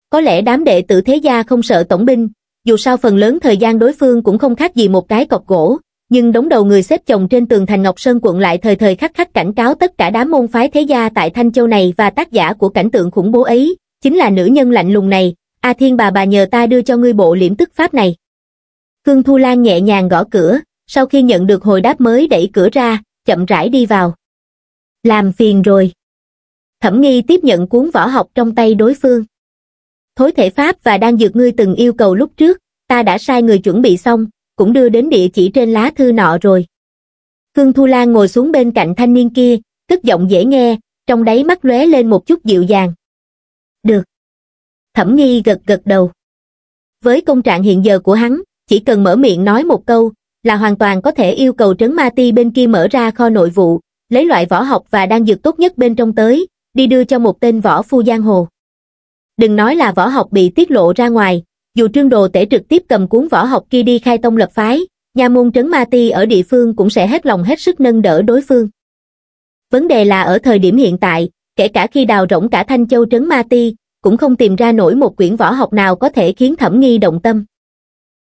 Có lẽ đám đệ tử thế gia không sợ tổng binh, dù sao phần lớn thời gian đối phương cũng không khác gì một cái cọc gỗ, nhưng đống đầu người xếp chồng trên tường thành Ngọc Sơn quận lại thời thời khắc khắc cảnh cáo tất cả đám môn phái thế gia tại Thanh Châu này và tác giả của cảnh tượng khủng bố ấy, chính là nữ nhân lạnh lùng này, A Thiên bà bà nhờ ta đưa cho ngươi bộ liễm tức pháp này. Khương Thu Lan nhẹ nhàng gõ cửa, sau khi nhận được hồi đáp mới đẩy cửa ra, chậm rãi đi vào. Làm phiền rồi. Thẩm nghi tiếp nhận cuốn võ học trong tay đối phương. Thối thể pháp và đang dược ngươi từng yêu cầu lúc trước, ta đã sai người chuẩn bị xong, cũng đưa đến địa chỉ trên lá thư nọ rồi. Khương Thu Lan ngồi xuống bên cạnh thanh niên kia, cất giọng dễ nghe, trong đáy mắt lóe lên một chút dịu dàng. Được thẩm nghi gật gật đầu. Với công trạng hiện giờ của hắn, chỉ cần mở miệng nói một câu, là hoàn toàn có thể yêu cầu trấn ma ti bên kia mở ra kho nội vụ, lấy loại võ học và đan dược tốt nhất bên trong tới, đi đưa cho một tên võ phu giang hồ. Đừng nói là võ học bị tiết lộ ra ngoài, dù trương đồ tể trực tiếp cầm cuốn võ học kia đi khai tông lập phái, nhà môn trấn ma ti ở địa phương cũng sẽ hết lòng hết sức nâng đỡ đối phương. Vấn đề là ở thời điểm hiện tại, kể cả khi đào rỗng cả Thanh Châu trấn ma ti, cũng không tìm ra nổi một quyển võ học nào có thể khiến thẩm nghi động tâm.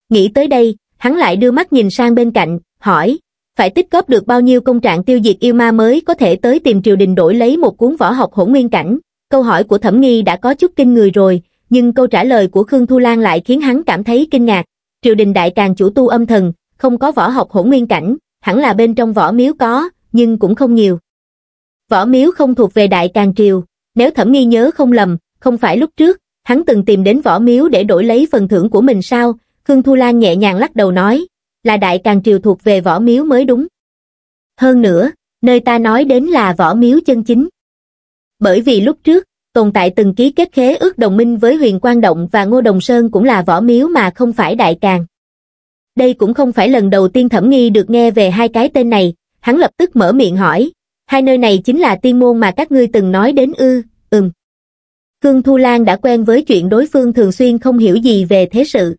Nghĩ tới đây, hắn lại đưa mắt nhìn sang bên cạnh, hỏi, phải tích góp được bao nhiêu công trạng tiêu diệt yêu ma mới có thể tới tìm triều đình đổi lấy một cuốn võ học hỗn nguyên cảnh. Câu hỏi của thẩm nghi đã có chút kinh người rồi, nhưng câu trả lời của Khương Thu Lan lại khiến hắn cảm thấy kinh ngạc. Triều đình đại càng chủ tu âm thần, không có võ học hỗn nguyên cảnh, hẳn là bên trong võ miếu có, nhưng cũng không nhiều. Võ miếu không thuộc về đại càng triều, nếu thẩm nghi nhớ không lầm, không phải lúc trước, hắn từng tìm đến võ miếu để đổi lấy phần thưởng của mình sao, Khương Thu Lan nhẹ nhàng lắc đầu nói, là đại càng triều thuộc về võ miếu mới đúng. Hơn nữa, nơi ta nói đến là võ miếu chân chính. Bởi vì lúc trước, tồn tại từng ký kết khế ước đồng minh với huyền Quang Động và Ngô Đồng Sơn cũng là võ miếu mà không phải đại càng. Đây cũng không phải lần đầu tiên thẩm nghi được nghe về hai cái tên này, hắn lập tức mở miệng hỏi, hai nơi này chính là tiên môn mà các ngươi từng nói đến ư, Khương Thu Lan đã quen với chuyện đối phương thường xuyên không hiểu gì về thế sự.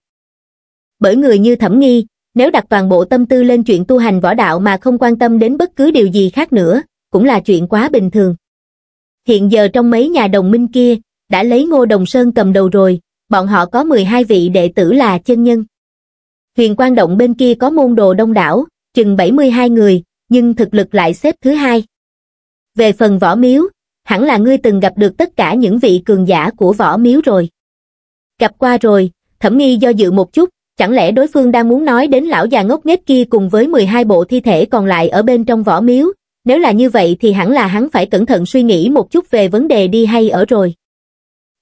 Bởi người như Thẩm Nghi, nếu đặt toàn bộ tâm tư lên chuyện tu hành võ đạo mà không quan tâm đến bất cứ điều gì khác nữa, cũng là chuyện quá bình thường. Hiện giờ trong mấy nhà đồng minh kia, đã lấy Ngô Đồng Sơn cầm đầu rồi, bọn họ có 12 vị đệ tử là chân nhân. Huyền Quang Động bên kia có môn đồ đông đảo, chừng 72 người, nhưng thực lực lại xếp thứ hai. Về phần võ miếu, hẳn là ngươi từng gặp được tất cả những vị cường giả của võ miếu rồi. Gặp qua rồi, thẩm nghi do dự một chút, chẳng lẽ đối phương đang muốn nói đến lão già ngốc nghếch kia cùng với 12 bộ thi thể còn lại ở bên trong võ miếu, nếu là như vậy thì hẳn là hắn phải cẩn thận suy nghĩ một chút về vấn đề đi hay ở rồi.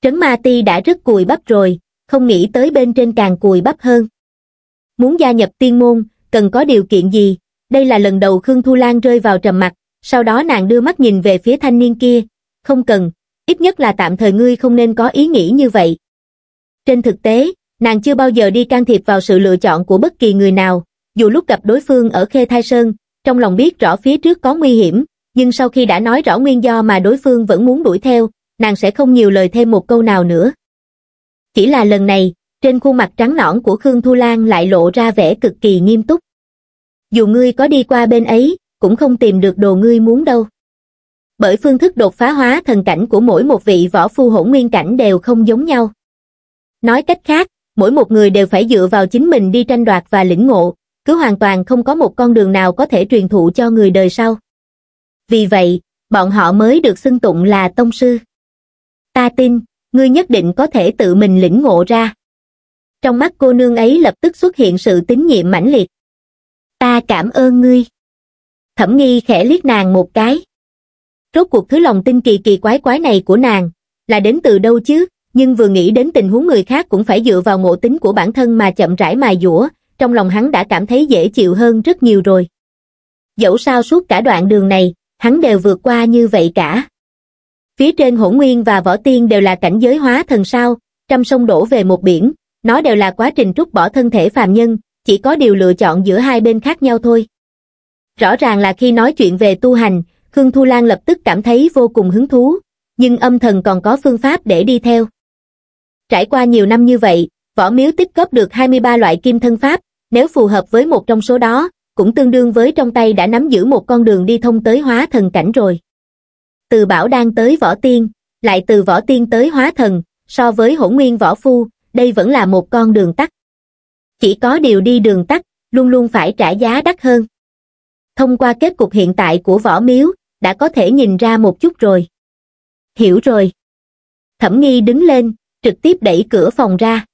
Trấn Ma Ti đã rất cùi bắp rồi, không nghĩ tới bên trên càng cùi bắp hơn. Muốn gia nhập tiên môn, cần có điều kiện gì? Đây là lần đầu Khương Thu Lan rơi vào trầm mặc, sau đó nàng đưa mắt nhìn về phía thanh niên kia, không cần, ít nhất là tạm thời ngươi không nên có ý nghĩ như vậy. Trên thực tế, nàng chưa bao giờ đi can thiệp vào sự lựa chọn của bất kỳ người nào, dù lúc gặp đối phương ở Khê Thai Sơn, trong lòng biết rõ phía trước có nguy hiểm, nhưng sau khi đã nói rõ nguyên do mà đối phương vẫn muốn đuổi theo, nàng sẽ không nhiều lời thêm một câu nào nữa. Chỉ là lần này, trên khuôn mặt trắng nõn của Khương Thu Lan lại lộ ra vẻ cực kỳ nghiêm túc. Dù ngươi có đi qua bên ấy, cũng không tìm được đồ ngươi muốn đâu. Bởi phương thức đột phá hóa thần cảnh của mỗi một vị võ phu hỗn nguyên cảnh đều không giống nhau. Nói cách khác, mỗi một người đều phải dựa vào chính mình đi tranh đoạt và lĩnh ngộ, cứ hoàn toàn không có một con đường nào có thể truyền thụ cho người đời sau. Vì vậy, bọn họ mới được xưng tụng là tông sư. Ta tin, ngươi nhất định có thể tự mình lĩnh ngộ ra. Trong mắt cô nương ấy lập tức xuất hiện sự tín nhiệm mãnh liệt. Ta cảm ơn ngươi thẩm nghi khẽ liếc nàng một cái. Rốt cuộc thứ lòng tin kỳ kỳ quái quái này của nàng, là đến từ đâu chứ, nhưng vừa nghĩ đến tình huống người khác cũng phải dựa vào ngộ tính của bản thân mà chậm rãi mài dũa, trong lòng hắn đã cảm thấy dễ chịu hơn rất nhiều rồi. Dẫu sao suốt cả đoạn đường này, hắn đều vượt qua như vậy cả. Phía trên hỗn nguyên và võ tiên đều là cảnh giới hóa thần sao, trăm sông đổ về một biển, nó đều là quá trình trút bỏ thân thể phàm nhân, chỉ có điều lựa chọn giữa hai bên khác nhau thôi. Rõ ràng là khi nói chuyện về tu hành, Khương Thu Lan lập tức cảm thấy vô cùng hứng thú, nhưng âm thần còn có phương pháp để đi theo. Trải qua nhiều năm như vậy, võ miếu tích cấp được 23 loại kim thân pháp, nếu phù hợp với một trong số đó, cũng tương đương với trong tay đã nắm giữ một con đường đi thông tới hóa thần cảnh rồi. Từ bảo đan tới võ tiên, lại từ võ tiên tới hóa thần, so với hỗn nguyên võ phu, đây vẫn là một con đường tắt. Chỉ có điều đi đường tắt, luôn luôn phải trả giá đắt hơn thông qua kết cục hiện tại của võ miếu, đã có thể nhìn ra một chút rồi. Hiểu rồi. Thẩm nghi đứng lên, trực tiếp đẩy cửa phòng ra.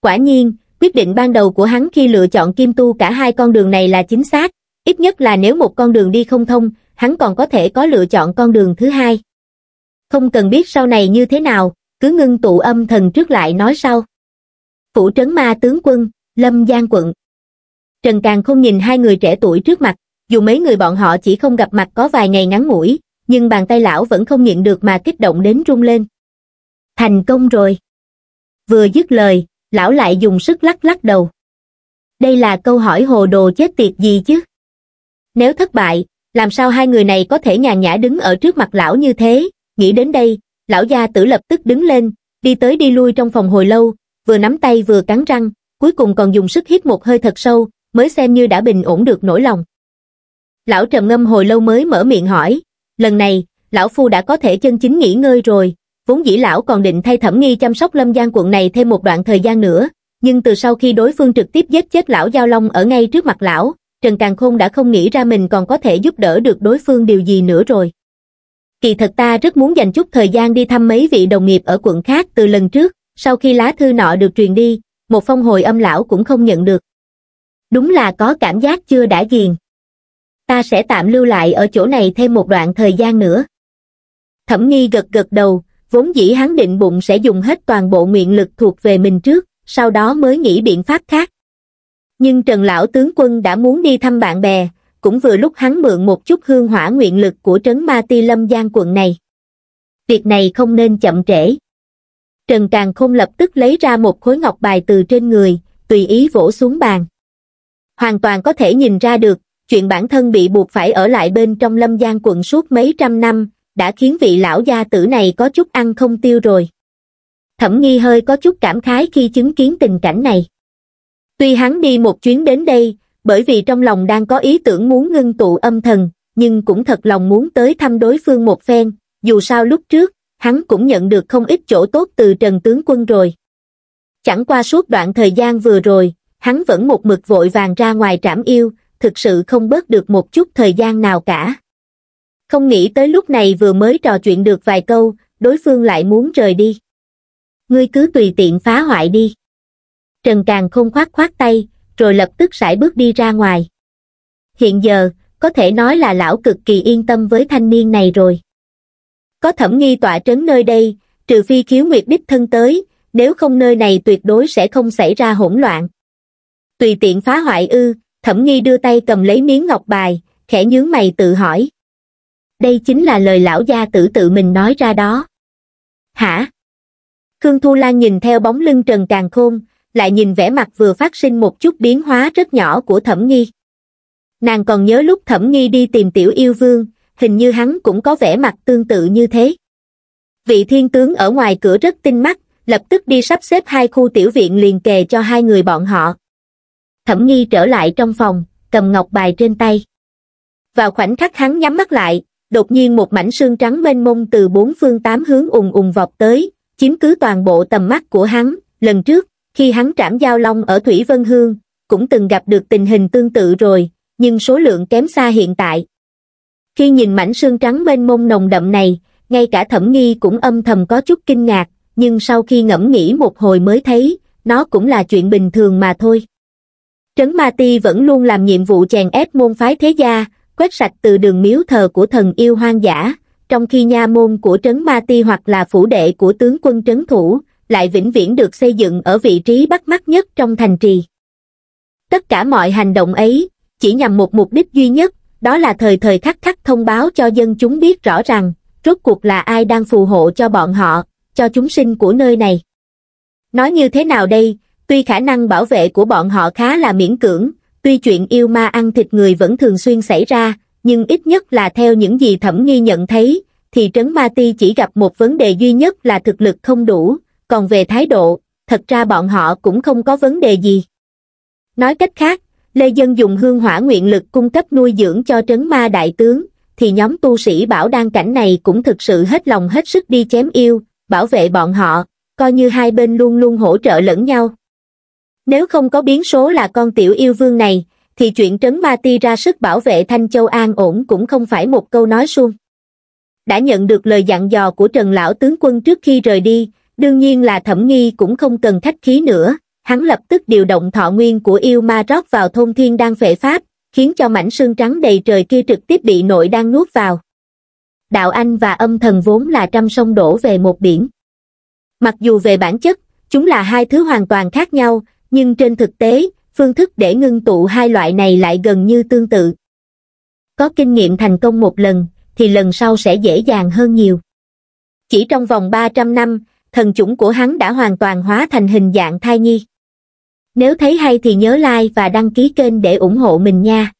Quả nhiên, quyết định ban đầu của hắn khi lựa chọn kim tu cả hai con đường này là chính xác, ít nhất là nếu một con đường đi không thông, hắn còn có thể có lựa chọn con đường thứ hai. Không cần biết sau này như thế nào, cứ ngưng tụ âm thần trước lại nói sau. Phủ trấn ma tướng quân, Lâm Giang quận. Trần Càng không nhìn hai người trẻ tuổi trước mặt, dù mấy người bọn họ chỉ không gặp mặt có vài ngày ngắn ngủi nhưng bàn tay lão vẫn không nhịn được mà kích động đến rung lên thành công rồi vừa dứt lời lão lại dùng sức lắc lắc đầu đây là câu hỏi hồ đồ chết tiệt gì chứ nếu thất bại làm sao hai người này có thể nhàn nhã đứng ở trước mặt lão như thế nghĩ đến đây lão gia tử lập tức đứng lên đi tới đi lui trong phòng hồi lâu vừa nắm tay vừa cắn răng cuối cùng còn dùng sức hít một hơi thật sâu mới xem như đã bình ổn được nỗi lòng Lão trầm ngâm hồi lâu mới mở miệng hỏi, lần này, lão phu đã có thể chân chính nghỉ ngơi rồi, vốn dĩ lão còn định thay thẩm nghi chăm sóc lâm giang quận này thêm một đoạn thời gian nữa, nhưng từ sau khi đối phương trực tiếp giết chết lão Giao Long ở ngay trước mặt lão, Trần Càng Khôn đã không nghĩ ra mình còn có thể giúp đỡ được đối phương điều gì nữa rồi. Kỳ thật ta rất muốn dành chút thời gian đi thăm mấy vị đồng nghiệp ở quận khác từ lần trước, sau khi lá thư nọ được truyền đi, một phong hồi âm lão cũng không nhận được. Đúng là có cảm giác chưa đã ghiền ta sẽ tạm lưu lại ở chỗ này thêm một đoạn thời gian nữa. Thẩm nghi gật gật đầu, vốn dĩ hắn định bụng sẽ dùng hết toàn bộ nguyện lực thuộc về mình trước, sau đó mới nghĩ biện pháp khác. Nhưng Trần Lão Tướng Quân đã muốn đi thăm bạn bè, cũng vừa lúc hắn mượn một chút hương hỏa nguyện lực của trấn Ma Ti Lâm Giang quận này. Việc này không nên chậm trễ. Trần Càng Khôn lập tức lấy ra một khối ngọc bài từ trên người, tùy ý vỗ xuống bàn. Hoàn toàn có thể nhìn ra được, chuyện bản thân bị buộc phải ở lại bên trong lâm giang quận suốt mấy trăm năm đã khiến vị lão gia tử này có chút ăn không tiêu rồi thẩm nghi hơi có chút cảm khái khi chứng kiến tình cảnh này tuy hắn đi một chuyến đến đây bởi vì trong lòng đang có ý tưởng muốn ngưng tụ âm thần nhưng cũng thật lòng muốn tới thăm đối phương một phen dù sao lúc trước hắn cũng nhận được không ít chỗ tốt từ trần tướng quân rồi chẳng qua suốt đoạn thời gian vừa rồi hắn vẫn một mực vội vàng ra ngoài trảm yêu thực sự không bớt được một chút thời gian nào cả. Không nghĩ tới lúc này vừa mới trò chuyện được vài câu, đối phương lại muốn rời đi. Ngươi cứ tùy tiện phá hoại đi. Trần Càng không khoát khoát tay, rồi lập tức sải bước đi ra ngoài. Hiện giờ, có thể nói là lão cực kỳ yên tâm với thanh niên này rồi. Có thẩm nghi tọa trấn nơi đây, trừ phi khiếu nguyệt đích thân tới, nếu không nơi này tuyệt đối sẽ không xảy ra hỗn loạn. Tùy tiện phá hoại ư, thẩm nghi đưa tay cầm lấy miếng ngọc bài khẽ nhướng mày tự hỏi đây chính là lời lão gia tử tự mình nói ra đó hả khương thu lan nhìn theo bóng lưng trần càng khôn lại nhìn vẻ mặt vừa phát sinh một chút biến hóa rất nhỏ của thẩm nghi nàng còn nhớ lúc thẩm nghi đi tìm tiểu yêu vương hình như hắn cũng có vẻ mặt tương tự như thế vị thiên tướng ở ngoài cửa rất tinh mắt lập tức đi sắp xếp hai khu tiểu viện liền kề cho hai người bọn họ thẩm nghi trở lại trong phòng cầm ngọc bài trên tay vào khoảnh khắc hắn nhắm mắt lại đột nhiên một mảnh sương trắng mênh mông từ bốn phương tám hướng ùng ùng vọt tới chiếm cứ toàn bộ tầm mắt của hắn lần trước khi hắn trảm giao long ở thủy vân hương cũng từng gặp được tình hình tương tự rồi nhưng số lượng kém xa hiện tại khi nhìn mảnh sương trắng mênh mông nồng đậm này ngay cả thẩm nghi cũng âm thầm có chút kinh ngạc nhưng sau khi ngẫm nghĩ một hồi mới thấy nó cũng là chuyện bình thường mà thôi Trấn Ma Ti vẫn luôn làm nhiệm vụ chèn ép môn phái thế gia, quét sạch từ đường miếu thờ của thần yêu hoang dã, trong khi nha môn của Trấn Ma Ti hoặc là phủ đệ của tướng quân Trấn Thủ, lại vĩnh viễn được xây dựng ở vị trí bắt mắt nhất trong thành trì. Tất cả mọi hành động ấy, chỉ nhằm một mục đích duy nhất, đó là thời thời khắc khắc thông báo cho dân chúng biết rõ rằng, rốt cuộc là ai đang phù hộ cho bọn họ, cho chúng sinh của nơi này. Nói như thế nào đây, Tuy khả năng bảo vệ của bọn họ khá là miễn cưỡng, tuy chuyện yêu ma ăn thịt người vẫn thường xuyên xảy ra, nhưng ít nhất là theo những gì thẩm nghi nhận thấy, thì trấn ma ti chỉ gặp một vấn đề duy nhất là thực lực không đủ, còn về thái độ, thật ra bọn họ cũng không có vấn đề gì. Nói cách khác, Lê Dân dùng hương hỏa nguyện lực cung cấp nuôi dưỡng cho trấn ma đại tướng, thì nhóm tu sĩ bảo đan cảnh này cũng thực sự hết lòng hết sức đi chém yêu, bảo vệ bọn họ, coi như hai bên luôn luôn hỗ trợ lẫn nhau nếu không có biến số là con tiểu yêu vương này thì chuyện trấn ma ti ra sức bảo vệ thanh châu an ổn cũng không phải một câu nói suông đã nhận được lời dặn dò của trần lão tướng quân trước khi rời đi đương nhiên là thẩm nghi cũng không cần khách khí nữa hắn lập tức điều động thọ nguyên của yêu ma rót vào thôn thiên đang phệ pháp khiến cho mảnh sương trắng đầy trời kia trực tiếp bị nội đang nuốt vào đạo anh và âm thần vốn là trăm sông đổ về một biển mặc dù về bản chất chúng là hai thứ hoàn toàn khác nhau nhưng trên thực tế, phương thức để ngưng tụ hai loại này lại gần như tương tự. Có kinh nghiệm thành công một lần, thì lần sau sẽ dễ dàng hơn nhiều. Chỉ trong vòng 300 năm, thần chủng của hắn đã hoàn toàn hóa thành hình dạng thai nhi. Nếu thấy hay thì nhớ like và đăng ký kênh để ủng hộ mình nha.